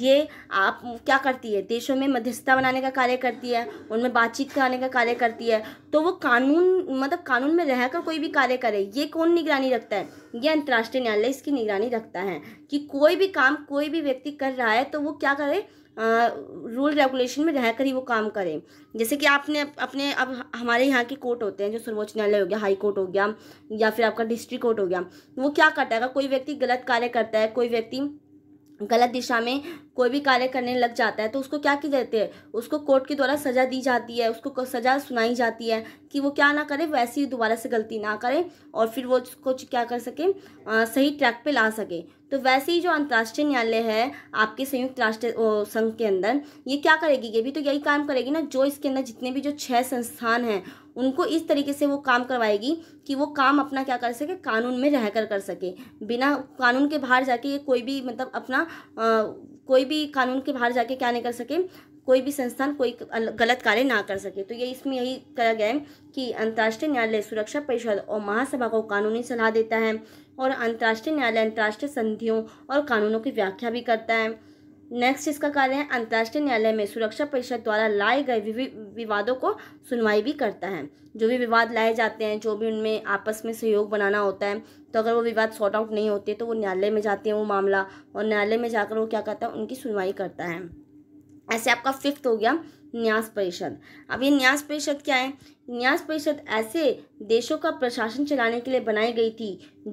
ये आप क्या करती है देशों में मध्यस्थता बनाने का कार्य करती है उनमें बातचीत कराने का कार्य करती है तो वो कानून मतलब कानून में रहकर कोई भी कार्य करे ये कौन निगरानी रखता है ये अंतर्राष्ट्रीय न्यायालय इसकी निगरानी रखता है कि कोई भी काम कोई भी व्यक्ति कर रहा है तो वो क्या करे रूल रेगुलेशन में रहकर ही वो काम करें जैसे कि आपने अपने अब हमारे यहाँ के कोर्ट होते हैं जो सर्वोच्च न्यायालय हो गया हाई कोर्ट हो गया या फिर आपका डिस्ट्रिक्ट कोर्ट हो गया वो क्या करता है अगर कोई व्यक्ति गलत कार्य करता है कोई व्यक्ति गलत दिशा में कोई भी कार्य करने लग जाता है तो उसको क्या की देते हैं उसको कोर्ट के द्वारा सज़ा दी जाती है उसको सज़ा सुनाई जाती है कि वो क्या ना करे वैसी दोबारा से गलती ना करे और फिर वो उसको क्या कर सके आ, सही ट्रैक पे ला सके तो वैसे ही जो अंतर्राष्ट्रीय न्यायालय है आपके संयुक्त राष्ट्र संघ के अंदर ये क्या करेगी ये भी तो यही काम करेगी ना जो इसके अंदर जितने भी जो छह संस्थान हैं उनको इस तरीके से वो काम करवाएगी कि वो काम अपना क्या कर सके कानून में रह कर कर सके बिना कानून के बाहर जाके ये कोई भी मतलब अपना आ, कोई भी कानून के बाहर जाके क्या नहीं कर सके कोई भी संस्थान कोई गलत कार्य ना कर सके तो ये इसमें यही कहा गया है कि अंतर्राष्ट्रीय न्यायालय सुरक्षा परिषद और महासभा को कानूनी सलाह देता है और अंतर्राष्ट्रीय न्यायालय अंतर्राष्ट्रीय संधियों और कानूनों की व्याख्या भी करता है नेक्स्ट इसका कार्य है अंतर्राष्ट्रीय न्यायालय में सुरक्षा परिषद द्वारा लाए गए विवादों को सुनवाई भी करता है जो भी विवाद लाए जाते हैं जो भी उनमें आपस में सहयोग बनाना होता है तो अगर वो विवाद सॉर्ट आउट नहीं होते तो वो न्यायालय में जाते हैं वो मामला और न्यायालय में जाकर वो क्या करता है उनकी सुनवाई करता है ऐसे आपका फिफ्थ हो गया न्यास परिषद अब ये न्यास परिषद क्या है न्यास परिषद ऐसे देशों का प्रशासन चलाने के लिए बनाई गई थी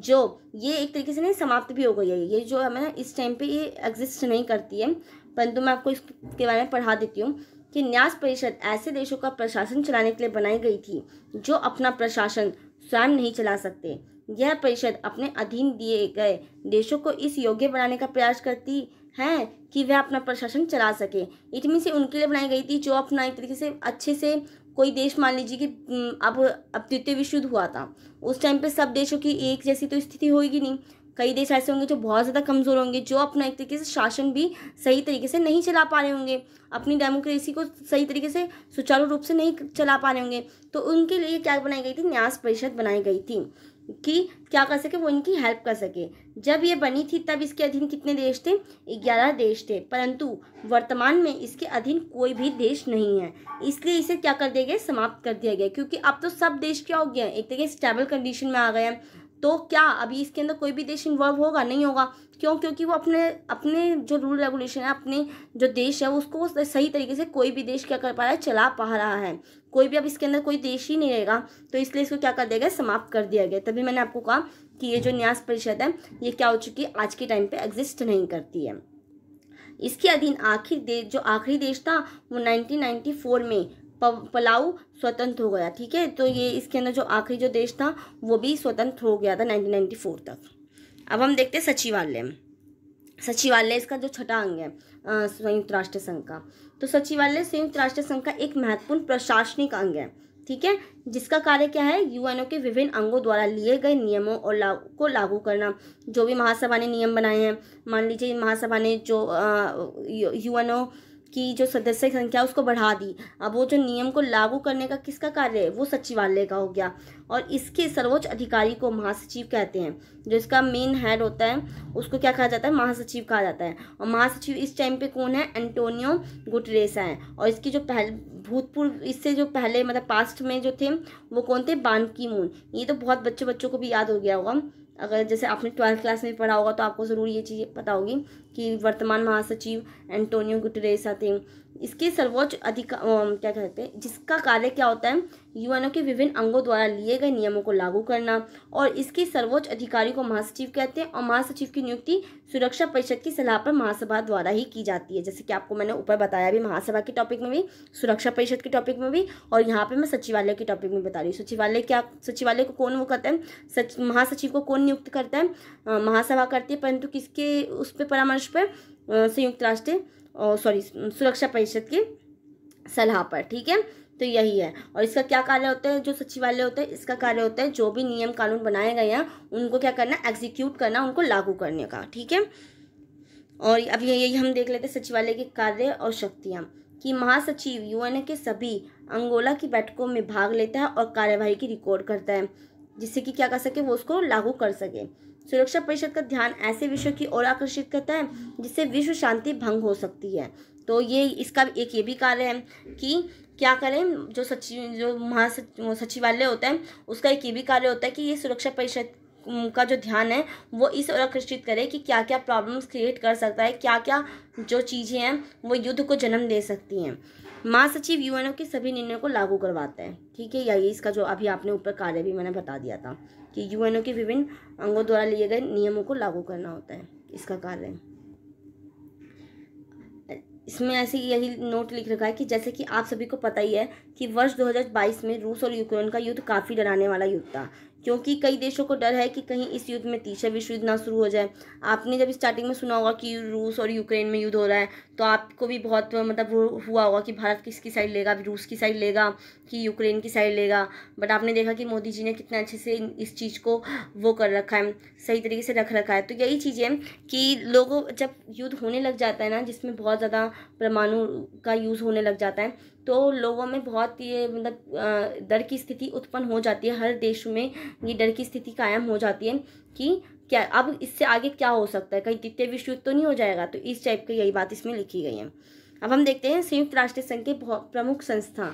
जो ये एक तरीके से नहीं समाप्त भी हो गई है ये जो हमें इस टाइम पे ये एग्जिस्ट नहीं करती है परंतु मैं आपको इसके बारे में पढ़ा देती हूँ कि न्यास परिषद ऐसे देशों का प्रशासन चलाने के लिए बनाई गई थी जो अपना प्रशासन स्वयं नहीं चला सकते यह परिषद अपने अधीन दिए गए देशों को इस योग्य बनाने का प्रयास करती हैं कि वह अपना प्रशासन चला सके इट मीन से उनके लिए बनाई गई थी जो अपना एक तरीके से अच्छे से कोई देश मान लीजिए कि अब अब द्वितीय विश्व युद्ध हुआ था उस टाइम पे सब देशों की एक जैसी तो स्थिति होगी नहीं कई देश ऐसे होंगे जो बहुत ज़्यादा कमज़ोर होंगे जो अपना एक तरीके से शासन भी सही तरीके से नहीं चला पा रहे होंगे अपनी डेमोक्रेसी को सही तरीके से सुचारू रूप से नहीं चला पा रहे होंगे तो उनके लिए क्या बनाई गई थी न्यास परिषद बनाई गई थी कि क्या कर सके वो इनकी हेल्प कर सके जब ये बनी थी तब इसके अधीन कितने देश थे ग्यारह देश थे परंतु वर्तमान में इसके अधीन कोई भी देश नहीं है इसलिए इसे क्या कर दिया गया समाप्त कर दिया गया क्योंकि अब तो सब देश क्या हो गया एक तरह स्टेबल कंडीशन में आ गए हैं तो क्या अभी इसके अंदर कोई भी देश इन्वॉल्व होगा नहीं होगा क्यों क्योंकि वो अपने अपने जो रूल रेगुलेशन है अपने जो देश है उसको सही तरीके से कोई भी देश क्या कर पा रहा है चला पा रहा है कोई भी अब इसके अंदर कोई देश ही नहीं रहेगा तो इसलिए इसको क्या कर दिया गया समाप्त कर दिया गया तभी मैंने आपको कहा कि ये जो न्यास परिषद है ये क्या हो चुकी है आज के टाइम पे एग्जिस्ट नहीं करती है इसके अधीन आखिर देश जो आखिरी देश था वो 1994 में पलाऊ स्वतंत्र हो गया ठीक है तो ये इसके अंदर जो आखिरी जो देश था वो भी स्वतंत्र हो गया था नाइनटीन तक अब हम देखते हैं सचिवालय सचिवालय इसका जो छठा अंग है संयुक्त राष्ट्र संघ का तो सचिवालय संयुक्त राष्ट्र संघ का एक महत्वपूर्ण प्रशासनिक अंग है ठीक है जिसका कार्य क्या है यूएनओ के विभिन्न अंगों द्वारा लिए गए नियमों और लागू को लागू करना जो भी महासभा ने नियम बनाए हैं मान लीजिए महासभा ने जो यूएनओ की जो सदस्य संख्या उसको बढ़ा दी अब वो जो नियम को लागू करने का किसका कार्य है वो सचिवालय का हो गया और इसके सर्वोच्च अधिकारी को महासचिव कहते हैं जो इसका मेन हेड होता है उसको क्या कहा जाता है महासचिव कहा जाता है और महासचिव इस टाइम पे कौन है एंटोनियो गुटरेसा है और इसकी जो पहल भूतपूर्व इससे जो पहले मतलब पास्ट में जो थे वो कौन थे बानकी मून ये तो बहुत बच्चों बच्चों को भी याद हो गया होगा अगर जैसे आपने ट्वेल्थ क्लास में पढ़ा होगा तो आपको ज़रूर ये चीज़ पता होगी कि वर्तमान महासचिव एंटोनियो गुटरेस आते हैं इसके सर्वोच्च अधिकार क्या कहते हैं जिसका कार्य क्या होता है यूएनओ के विभिन्न अंगों द्वारा लिए गए नियमों को लागू करना और इसके सर्वोच्च अधिकारी को महासचिव कहते हैं और महासचिव की नियुक्ति सुरक्षा परिषद की सलाह पर महासभा द्वारा ही की जाती है जैसे कि आपको मैंने ऊपर बताया भी महासभा के टॉपिक में भी सुरक्षा परिषद के टॉपिक में भी और यहाँ पर मैं सचिवालय के टॉपिक में बता रही हूँ सचिवालय क्या सचिवालय को कौन वो करता है सच महासचिव को कौन नियुक्त करता है महासभा करती है परंतु किसके उस पर परामर्श पर संयुक्त राष्ट्र और सॉरी सुरक्षा परिषद की सलाह पर ठीक है तो यही है और इसका क्या कार्य होता है जो सचिवालय होता है इसका कार्य होता है जो भी नियम कानून बनाए गए हैं उनको क्या करना एग्जीक्यूट करना उनको लागू करने का ठीक है और अब यही हम देख लेते हैं सचिवालय के कार्य और शक्तियाँ कि महासचिव यूएनए के सभी अंगोला की बैठकों में भाग लेता है और कार्यवाही की रिकॉर्ड करता है जिससे कि क्या कर सके वो उसको लागू कर सके सुरक्षा परिषद का ध्यान ऐसे विषय की ओर आकर्षित करता है जिससे विश्व शांति भंग हो सकती है तो ये इसका एक ये भी कार्य है कि क्या करें जो सचिव जो महासचिव सचिवालय होता है उसका एक ये भी कार्य होता है कि ये सुरक्षा परिषद का जो ध्यान है वो इस ओर आकर्षित करे कि क्या क्या प्रॉब्लम्स क्रिएट कर सकता है क्या क्या जो चीज़ें हैं वो युद्ध को जन्म दे सकती हैं महासचिव यूएनओ के सभी निर्णयों को लागू करवाते हैं ठीक है या ये इसका जो अभी आपने ऊपर कार्य भी मैंने बता दिया था कि यूएनओ के विभिन्न अंगों द्वारा लिए गए नियमों को लागू करना होता है इसका कार्य इसमें ऐसे यही नोट लिख रखा है कि जैसे कि आप सभी को पता ही है कि वर्ष 2022 में रूस और यूक्रेन का युद्ध काफ़ी डराने वाला युद्ध था क्योंकि कई देशों को डर है कि कहीं इस युद्ध में तीसरा विश्व युद्ध ना शुरू हो जाए आपने जब स्टार्टिंग में सुना होगा कि रूस और यूक्रेन में युद्ध हो रहा है तो आपको भी बहुत मतलब हुआ होगा कि भारत किसकी साइड लेगा रूस की साइड लेगा कि यूक्रेन की साइड लेगा बट आपने देखा कि मोदी जी ने कितना अच्छे से इस चीज़ को वो कर रखा है सही तरीके से रख रखा है तो यही चीज़ है कि लोगों जब युद्ध होने लग जाता है ना जिसमें बहुत ज़्यादा परमाणु का यूज़ होने लग जाता है तो लोगों में बहुत ये मतलब डर की स्थिति उत्पन्न हो जाती है हर देश में ये डर की स्थिति कायम हो जाती है कि क्या अब इससे आगे क्या हो सकता है कहीं द्वितीय विश्व युद्ध तो नहीं हो जाएगा तो इस टाइप की यही बात इसमें लिखी गई है अब हम देखते हैं संयुक्त राष्ट्र संघ के बहुत प्रमुख संस्था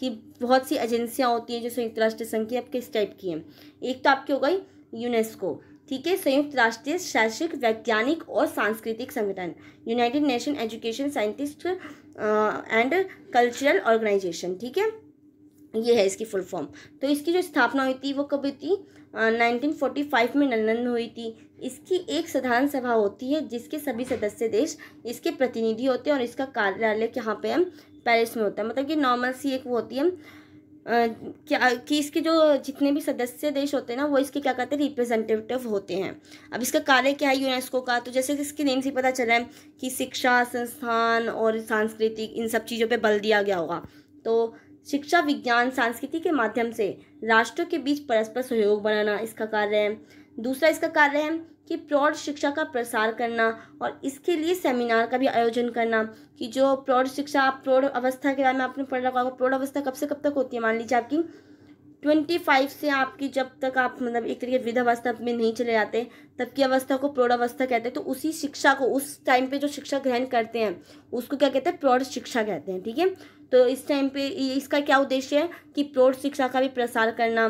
कि बहुत सी एजेंसियाँ होती हैं जो संयुक्त राष्ट्र संघ की अब किस टाइप की हैं एक तो आपकी हो गई यूनेस्को ठीक है संयुक्त राष्ट्रीय शैक्षिक वैज्ञानिक और सांस्कृतिक संगठन United Nation Education Scientist and Cultural Organisation ठीक है ये है इसकी फुल फॉर्म तो इसकी जो स्थापना हुई थी वो कब हुई थी नाइनटीन फोर्टी फाइव में लंदन में हुई थी इसकी एक साधारण सभा होती है जिसके सभी सदस्य देश इसके प्रतिनिधि होते हैं और इसका कार्यालय यहाँ पे हम पेरिस में होता है मतलब कि नॉर्मल सी एक वो होती है क्या कि इसके जो जितने भी सदस्य देश होते हैं ना वो इसके क्या कहते हैं रिप्रेजेंटेटिव होते हैं अब इसका कार्य क्या है यूनेस्को का तो जैसे कि इसके नेम से पता चला है कि शिक्षा संस्थान और सांस्कृतिक इन सब चीज़ों पे बल दिया गया होगा तो शिक्षा विज्ञान सांस्कृति के माध्यम से राष्ट्रों के बीच परस्पर सहयोग बनाना इसका कार्य है दूसरा इसका कार्य है कि प्रौढ़ शिक्षा का प्रसार करना और इसके लिए सेमिनार का भी आयोजन करना कि जो प्रौढ़ शिक्षा आप प्रौढ़ अवस्था के बारे में आपने पढ़ रखा होगा प्रौढ़ अवस्था कब से कब तक होती है मान लीजिए आपकी ट्वेंटी फाइव से आपकी जब तक आप मतलब एक तरीके अवस्था में नहीं चले जाते तब की अवस्था को अवस्था कहते हैं तो उसी शिक्षा को उस टाइम पे जो शिक्षा ग्रहण करते हैं उसको क्या कहते हैं प्रौढ़ शिक्षा कहते हैं ठीक है तो इस टाइम पे इसका क्या उद्देश्य है कि प्रौढ़ शिक्षा का भी प्रसार करना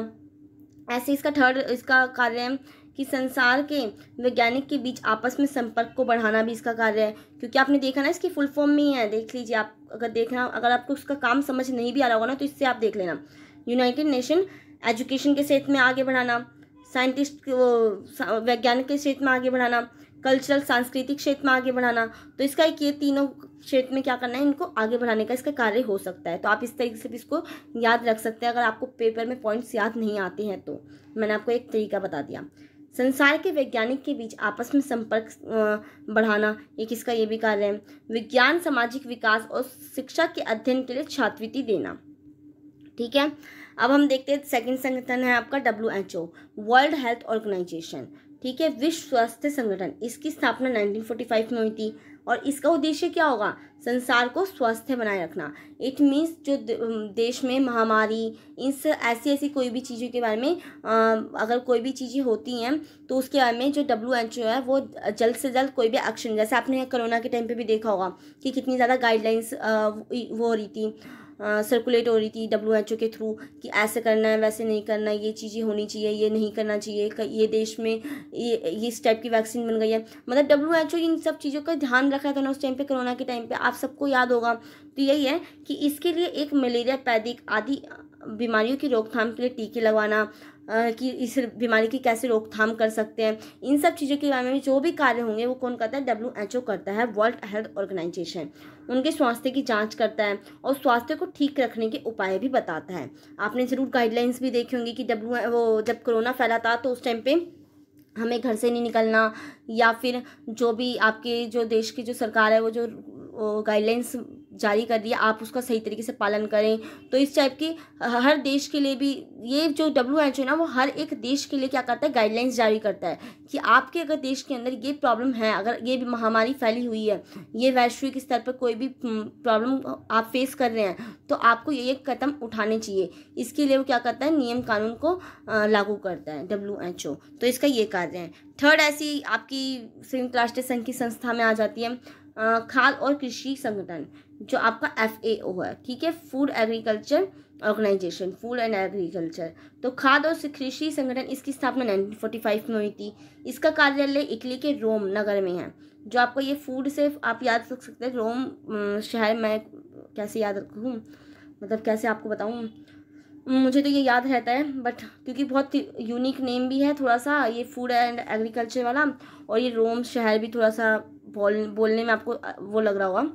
ऐसे इसका थर्ड इसका कार्य है कि संसार के वैज्ञानिक के बीच आपस में संपर्क को बढ़ाना भी इसका कार्य है क्योंकि आपने देखा ना इसकी फुल फॉर्म में ही है देख लीजिए आप अगर देखना अगर आपको उसका काम समझ नहीं भी आ रहा होगा ना तो इससे आप देख लेना यूनाइटेड नेशन एजुकेशन के क्षेत्र में आगे बढ़ाना साइंटिस्ट वो वैज्ञानिक के क्षेत्र में आगे बढ़ाना कल्चरल सांस्कृतिक क्षेत्र में आगे बढ़ाना तो इसका एक ये तीनों क्षेत्र में क्या करना है इनको आगे बढ़ाने का इसका कार्य हो सकता है तो आप इस तरीके से भी इसको याद रख सकते हैं अगर आपको पेपर में पॉइंट्स याद नहीं आते हैं तो मैंने आपको एक तरीका बता दिया संसार के वैज्ञानिक के बीच आपस में संपर्क बढ़ाना एक इसका ये भी कार्य है विज्ञान सामाजिक विकास और शिक्षा के अध्ययन के लिए छात्रवृत्ति देना ठीक है अब हम देखते हैं सेकंड संगठन है आपका W H O World Health Organisation ठीक है विश्व स्वास्थ्य संगठन इसकी स्थापना 1945 में हुई थी और इसका उद्देश्य क्या होगा संसार को स्वस्थ बनाए रखना इट मीन्स जो देश में महामारी इस ऐसी ऐसी कोई भी चीज़ों के बारे में आ, अगर कोई भी चीज़ें होती हैं तो उसके बारे में जो डब्ल्यू एच ओ है वो जल्द से जल्द कोई भी एक्शन जैसे आपने कोरोना के टाइम पे भी देखा होगा कि कितनी ज़्यादा गाइडलाइंस वो हो रही थी सर्कुलेट हो रही थी डब्ल्यू एच ओ के थ्रू कि ऐसे करना है वैसे नहीं करना ये चीज़ें होनी चाहिए ये नहीं करना चाहिए ये देश में ये इस टाइप की वैक्सीन बन गई है मतलब डब्ल्यू एच ओ इन सब चीज़ों का ध्यान रखा था ना उस टाइम पे कोरोना के टाइम पे आप सबको याद होगा तो यही है कि इसके लिए एक मलेरिया पैदिक आदि बीमारियों की रोकथाम के लिए टीके लगवाना कि इस बीमारी की कैसे रोकथाम कर सकते हैं इन सब चीज़ों के बारे में जो भी कार्य होंगे वो कौन करता है डब्ल्यू एच ओ करता है वर्ल्ड हेल्थ ऑर्गेनाइजेशन उनके स्वास्थ्य की जांच करता है और स्वास्थ्य को ठीक रखने के उपाय भी बताता है आपने ज़रूर गाइडलाइंस भी देखी होंगी कि डब्ल्यू वो जब कोरोना फैला था तो उस टाइम पर हमें घर से नहीं निकलना या फिर जो भी आपके जो देश की जो सरकार है वो जो गाइडलाइंस जारी कर दिया आप उसका सही तरीके से पालन करें तो इस टाइप की हर देश के लिए भी ये जो डब्ल्यू एच ओ ना वो हर एक देश के लिए क्या करता है गाइडलाइंस जारी करता है कि आपके अगर देश के अंदर ये प्रॉब्लम है अगर ये महामारी फैली हुई है ये वैश्विक स्तर पर कोई भी प्रॉब्लम हम्म, आप फेस कर रहे हैं तो आपको ये एक कदम उठाने चाहिए इसके लिए वो क्या करता है नियम कानून को लागू करता है डब्ल्यू एच ओ तो इसका ये कार्य है थर्ड ऐसी आपकी संयुक्त राष्ट्र संघ की संस्था में आ जाती है खाद और कृषि संगठन जो आपका एफ ए ओ है ठीक है Food Agriculture Organisation food and agriculture तो खाद और कृषि संगठन इसकी स्थापना 1945 में हुई थी इसका कार्यालय इटली के रोम नगर में है जो आपको ये फूड से आप याद रख सकते हैं रोम शहर मैं कैसे याद रखूँ मतलब कैसे आपको बताऊँ मुझे तो ये याद रहता है बट क्योंकि बहुत यूनिक नेम भी है थोड़ा सा ये फूड एंड एग्रीकल्चर वाला और ये रोम शहर भी थोड़ा सा बोल बोलने में आपको वो लग रहा होगा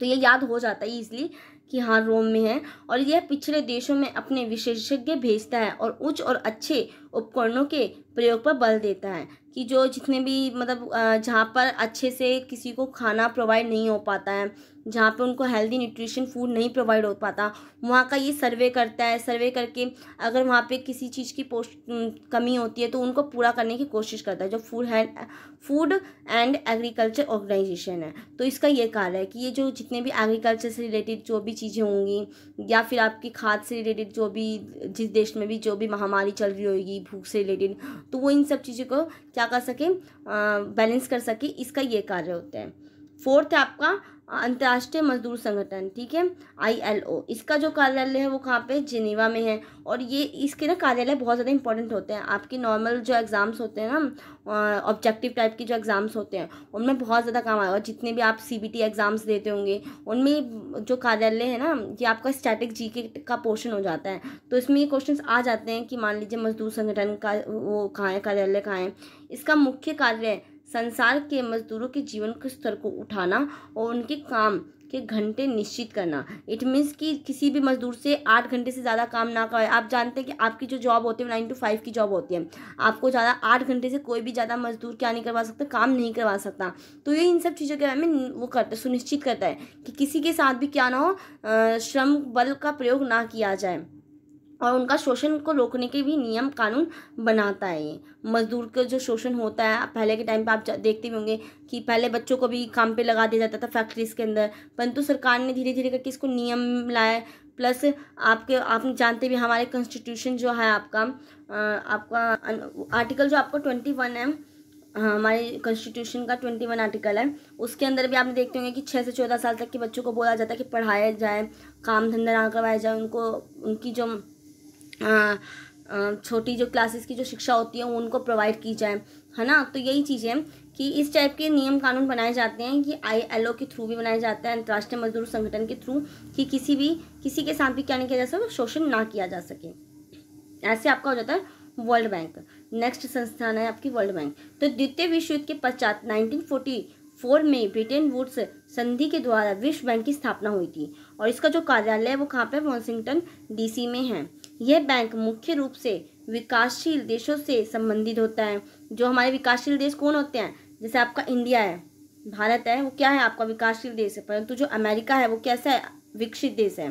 तो ये याद हो जाता है इसलिए कि हाँ रोम में है और यह पिछड़े देशों में अपने विशेषज्ञ भेजता है और उच्च और अच्छे उपकरणों के प्रयोग पर बल देता है कि जो जितने भी मतलब जहाँ पर अच्छे से किसी को खाना प्रोवाइड नहीं हो पाता है जहाँ पे उनको हेल्दी न्यूट्रिशन फूड नहीं प्रोवाइड हो पाता वहाँ का ये सर्वे करता है सर्वे करके अगर वहाँ पे किसी चीज़ की पोस्ट कमी होती है तो उनको पूरा करने की कोशिश करता है जो Food and Food and Agriculture Organisation है तो इसका ये कार्य है कि ये जो जितने भी एग्रीकल्चर से रिलेटेड जो भी चीज़ें होंगी या फिर आपकी खाद से रिलेटेड जो भी जिस देश में भी जो भी महामारी चल रही होगी भूख से रिलेटेड तो वो इन सब चीज़ों को क्या कर सके बैलेंस कर सके इसका ये कार्य होता है फोर्थ है आपका अंतर्राष्ट्रीय मजदूर संगठन ठीक है आईएलओ इसका जो कार्यालय है वो कहाँ पे जिनेवा में है और ये इसके ना कार्यालय बहुत ज़्यादा इंपॉर्टेंट होते हैं आपके नॉर्मल जो एग्ज़ाम्स होते हैं ना ऑब्जेक्टिव टाइप के जो एग्ज़ाम्स होते हैं उनमें बहुत ज़्यादा काम आएगा जितने भी आप सी बी एग्ज़ाम्स देते होंगे उनमें जो कार्यालय है ना ये आपका स्टैटिक जी के का पोर्शन हो जाता है तो इसमें ये क्वेश्चन आ जाते हैं कि मान लीजिए मजदूर संगठन का वो कहाँ है कार्यालय कहाँ है इसका मुख्य कार्य संसार के मजदूरों के जीवन के स्तर को उठाना और उनके काम के घंटे निश्चित करना इट मीन्स कि किसी भी मजदूर से आठ घंटे से ज़्यादा काम ना कराए आप जानते हैं कि आपकी जो जॉब होती है नाइन टू फाइव की जॉब होती है आपको ज़्यादा आठ घंटे से कोई भी ज़्यादा मजदूर क्या नहीं करवा सकता काम नहीं करवा सकता तो ये इन सब चीज़ों के बारे में वो करता सुनिश्चित करता है कि किसी के साथ भी क्या ना हो श्रम बल का प्रयोग ना किया जाए और उनका शोषण को रोकने के भी नियम कानून बनाता है ये मजदूर का जो शोषण होता है पहले के टाइम पे आप देखते भी होंगे कि पहले बच्चों को भी काम पे लगा दिया जाता था फैक्ट्रीज़ के अंदर परंतु सरकार ने धीरे धीरे करके इसको नियम लाया प्लस आपके आप जानते भी हमारे कॉन्स्टिट्यूशन जो है आपका आपका आर्टिकल जो आपका ट्वेंटी वन है हाँ, हमारे कॉन्स्टिट्यूशन का ट्वेंटी वन आर्टिकल है उसके अंदर भी आपने देखते होंगे कि छः से चौदह साल तक के बच्चों को बोला जाता है कि पढ़ाया जाए काम धंधा ना करवाया जाए उनको उनकी जो छोटी जो क्लासेस की जो शिक्षा होती है उनको प्रोवाइड की जाए है ना तो यही चीज़ें कि इस टाइप के नियम कानून बनाए जाते हैं कि आई एल के थ्रू भी बनाया जाता है अंतर्राष्ट्रीय मजदूर संगठन के थ्रू कि किसी भी किसी के साथ भी क्या नहीं किया जा सके शोषण ना किया जा सके ऐसे आपका हो जाता है वर्ल्ड बैंक नेक्स्ट संस्थान है आपकी वर्ल्ड बैंक तो द्वितीय विश्व युद्ध के पश्चात फोर में ब्रिटेन वुड्स संधि के द्वारा विश्व बैंक की स्थापना हुई थी और इसका जो कार्यालय है वो कहाँ पर वॉशिंगटन सी में है यह बैंक मुख्य रूप से विकासशील देशों से संबंधित होता है जो हमारे विकासशील देश कौन होते हैं जैसे आपका इंडिया है भारत है वो क्या है आपका विकासशील देश है परंतु जो अमेरिका है वो कैसा है विकसित देश है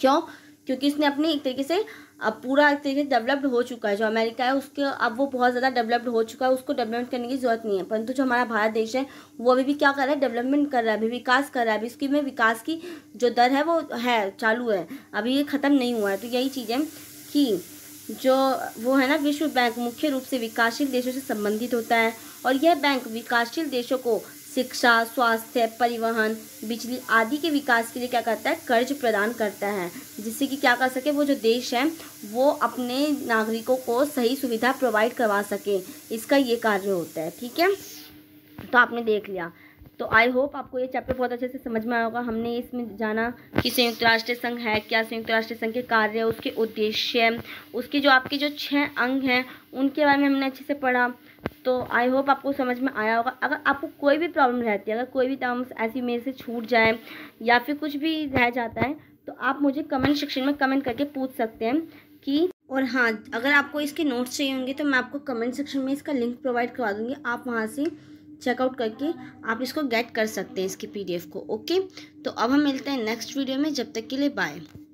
क्यों क्योंकि इसने अपनी एक तरीके से अब पूरा एक तरीके से डेवलप्ड हो चुका है जो अमेरिका है उसके अब वो बहुत ज़्यादा डेवलप्ड हो चुका है उसको डेवलपमेंट करने की ज़रूरत नहीं है परंतु जो हमारा भारत देश है वो अभी भी क्या कर रहा है डेवलपमेंट कर रहा है अभी विकास कर रहा है अभी उसकी में विकास की जो दर है वो है चालू है अभी ये ख़त्म नहीं हुआ है तो यही चीज़ें कि जो वो है ना विश्व बैंक मुख्य रूप से विकासशील देशों से संबंधित होता है और यह बैंक विकासशील देशों को शिक्षा स्वास्थ्य परिवहन बिजली आदि के विकास के लिए क्या करता है कर्ज प्रदान करता है जिससे कि क्या कर सके वो जो देश है वो अपने नागरिकों को सही सुविधा प्रोवाइड करवा सके इसका ये कार्य होता है ठीक है तो आपने देख लिया तो आई होप आपको ये चैप्टर बहुत अच्छे से समझ में आया होगा हमने इसमें जाना कि संयुक्त राष्ट्र संघ है क्या संयुक्त राष्ट्र संघ के कार्य उसके उद्देश्य उसके जो आपके जो छः अंग हैं उनके बारे में हमने अच्छे से पढ़ा तो आई होप आपको समझ में आया होगा अगर आपको कोई भी प्रॉब्लम रहती है अगर कोई भी टर्म्स ऐसी मेरे से छूट जाए या फिर कुछ भी रह जाता है तो आप मुझे कमेंट सेक्शन में कमेंट करके पूछ सकते हैं कि और हाँ अगर आपको इसके नोट्स चाहिए होंगे तो मैं आपको कमेंट सेक्शन में इसका लिंक प्रोवाइड करवा दूँगी आप वहाँ से चेकआउट करके आप इसको गेट कर सकते हैं इसकी पीडीएफ को ओके तो अब हम मिलते हैं नेक्स्ट वीडियो में जब तक के लिए बाय